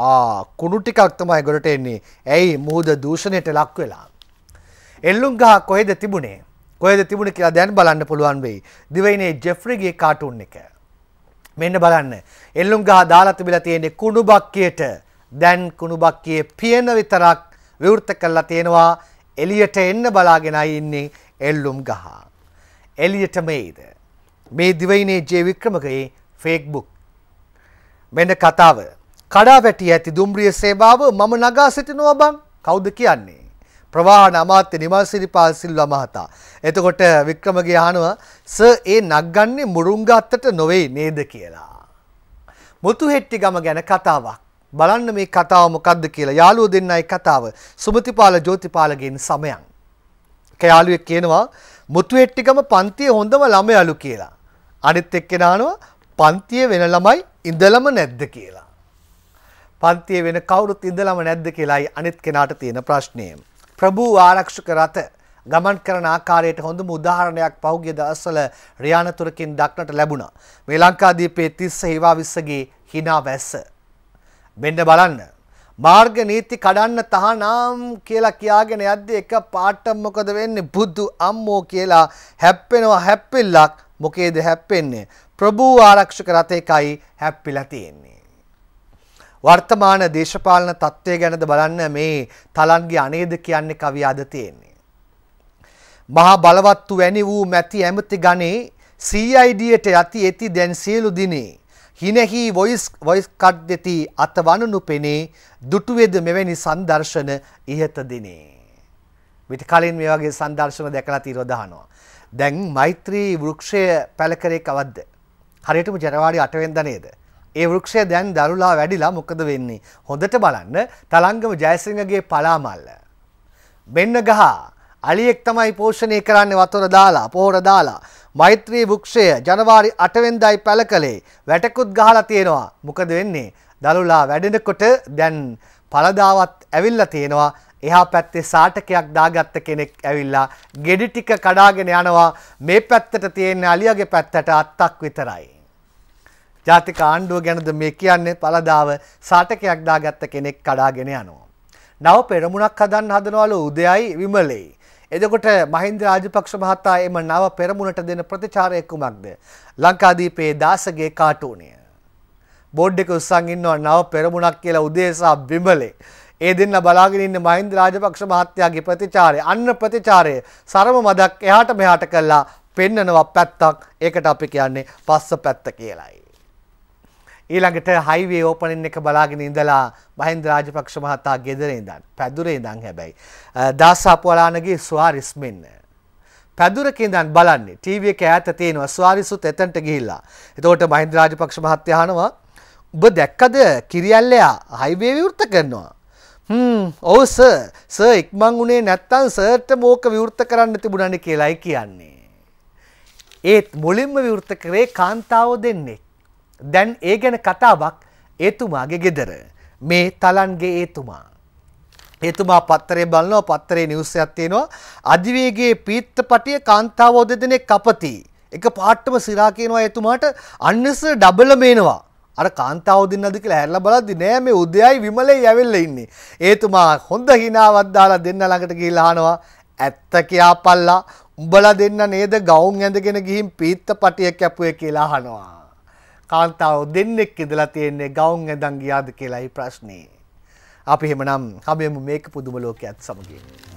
ආ කුණු ටිකක් තමයි ගොඩට එන්නේ. ඇයි මුහුද දූෂණයට ලක් වෙලා. එල්ලුම්ගහ කොහෙද තිබුණේ? කොහෙද තිබුණේ කියලා දැන් බලන්න පුළුවන් වෙයි. දිවයිනේ ජෙෆ්රිගේ කාටුන් එක. මෙන්න බලන්න. එල්ලුම් ගහ දාලා තිබිලා තියෙන්නේ කුණුබක්කියට. දැන් කුණුබක්කියේ පියන විතරක් විවෘත කරලා තියෙනවා. එළියට එන්න බලාගෙනයි ඉන්නේ එල්ලුම් ගහ. එළියට මේද. මේ දිවයිනේ ජේ වික්‍රමකගේ ෆේක්බුක්. මෙන්න කතාව. කඩා වැටි ඇති දුම්රිය සේවාව මම නගා සිටිනවා බං. කවුද කියන්නේ? ප්‍රවාහන අමාත්‍ය නිමල්සිරිපාල් සිල්වා මහතා. එතකොට වික්‍රමගේ අහනවා "සර් ඒ නග්ගන්නේ මුරුංගත්තට නොවේ නේද" කියලා. මුතුහෙට්ටි ගම ගැන කතාවක්. බලන්න මේ කතාව මොකක්ද කියලා. යාළුවෝ දෙන්නයි කතාව. සුමතිපාල ජෝතිපාලගෙන් සමයන්. එක යාළුවෙක් කියනවා මුතුහෙට්ටිගම පන්තියේ හොඳම ළමයලු කියලා. අනිත් එක්කෙනානවා පන්තියේ වෙන ළමයි ඉඳලම නැද්ද කියලා. පන්තියේ වෙන කවුරුත් ඉඳලම නැද්ද කියලායි අනිත් කෙනාට තියෙන ප්‍රශ්නේ. ප්‍රභූ ආරක්ෂක රථ ගමන් කරන ආකාරයට හොඳම උදාහරණයක් පහුගිය දවස්වල රියාන තුරකින් දක්නට ලැබුණා. මේ ලංකාදීපයේ 30 හිවාවිස්සගේ hina වැස්ස. මෙන්න බලන්න. මාර්ග නීති කඩන්න තහනම් කියලා කියාගෙන යද්දී එක පාට මොකද වෙන්නේ? බුදු අම්මෝ කියලා හැප්පෙනවා හැප්පෙල්ලක්. මොකේද හැප්පෙන්නේ? ප්‍රභූ ආරක්ෂක රථයකයි හැප්පිලා තියෙන්නේ. වර්තමාන දේශපාලන තත්ත්වය ගැනද බලන්න මේ තලන්ගේ අනේද කියන්නේ කවි අද තියෙන්නේ. මහා බලවත්තු වැනි වූ මැති ඇමති ගනේ CIDට යති ඇති දැන් සියලු දිනේ. හිනෙහි වොයිස් වොයිස් කට් දෙති අත වනුනු පෙනේ දුටුවේද මෙවැනි සංදර්ශන ඉහත දිනේ. මිට කලින් මේ වගේ සංදර්ශන දැකලා තිරෝදානවා. දැන් මෛත්‍රී වෘක්ෂය පැලකරේ කවද්ද? හරියටම ජනවාරි 8 වෙනිදා නේද? ඒ වෘක්ෂය දැන් දරුලා වැඩිලා මොකද වෙන්නේ. හොඳට බලන්න තලංගම ජයසිංහගේ පලාමල්ල. බෙන්න ගහ අලියෙක් තමයි පෝෂණය කරන්නේ වතුර දාලා පොහොර දාලා. මෛත්‍රී වෘක්ෂය ජනවාරි අටවෙන්දයි පැළ කළේ වැටකුත් ගහලා තියෙනවා මොකද වෙන්නේ. දළුලා වැඩෙනකොට දැන් පලදාවත් ඇවිල්ලා තියෙනවා එහා පැත්තේ සාටකයක් දාගත්ත කෙනෙක් ඇවිල්ලා ගෙඩි ටික කඩාගෙන යනවා මේ පැත්තට තියෙන අලියාගේ පැත්තට අත්තක් විතරයි ජාතික ආණ්ඩුව ගැනද මේ කියන්නේ පළදාව සාටකයක් දාගත්ත කෙනෙක් කඩාගෙන යනවා. නව පෙරමුණක් හදන්න හදනවලු උදයයි විමලෙයි. එදකොට මහින්ද රාජපක්ෂ මහතා එම නව පෙරමුණට දෙන ප්‍රතිචාරය කුමක්ද? ලංකාදීපයේ දාසගේ කාටුණය. බෝඩ් එක උස්සන් ඉන්නවා නව පෙරමුණක් කියලා උදේ සහ විමලේ. ඒ දෙන්න බලාගෙන ඉන්න මහින්ද රාජපක්ෂ මහත්තයාගේ ප්‍රතිචාරය අන්න ප්‍රතිචාරය සරම මදක් එහාට මෙහාට කළා පෙන්නනවා පැත්තක් ඒකට අපි කියන්නේ පස්ස පැත්ත කියලායි. ඊළඟට හයිවේ ඕපනින් එක බලාගෙන ඉඳලා මහින්ද රාජපක්ෂ මහතා ගෙදර ඉඳන් පැදුරේ ඉඳන් හැබැයි දාසාපුවලානගේ ස්වාරිස් මෙන්න පැදුරක ඉඳන් බලන්නේ ටීවී එක ඈත තියෙනවා ස්වාරිසුත් එතනට ගිහිල්ලා එතකොට මහින්ද රාජපක්ෂ මහත්තයා අහනවා ඔබ දැක්කද කිරියල්ලයා හයිවේ විවෘත කරනවා ඔව ස ස ඉක්මං වුණේ නැත්තන් සර්ට මෝක විවෘත කරන්න තිබුණනි කියලායි කියන්නේ. ඒත් මුලින්ම විවෘත කරේ කාන්තාව දෙන්නේ. දැන් ඒ ගැන කතාවක් ඒතුමාගේ ගෙදර. මේ තලන්ගේ ඒතුමා. එතුමා පත්තරේ බලනවා පත්තරේ නිවස් එකක් තියෙනවා අධිවේගයේ පීත්තපටිය කාන්තාව දෙදෙනෙක් කපති එක පාටම සිරා කියනවා එතුමාට අන්නස ඩබල මේනවා අර කාන්තාව දෙන්නද කියලා හැරලා බලද්දි නෑ මේ උදයයි විමලේ යවෙල්ල ඉන්නේ එතුමා හොඳ හිනාවක් දාලා දෙන්න ළඟට ගිහිල්ලා අහනවා ඇත්ත කියාපල්ලා උඹලා දෙන්න නේද ගවුම් ඇඳගෙන ගිහින් පීත්තපටිය කැපුවේ කියලා අහනවා කාන්තාව දෙන්නෙක් ඉඳලා තියෙන්නේ ගවුම් ඇඳන් ගියාද කියලායි ප්‍රශ්නේ. අපි එහෙමනම් හැමෙම මේක පුදුම ලෝකයක් සමගින්.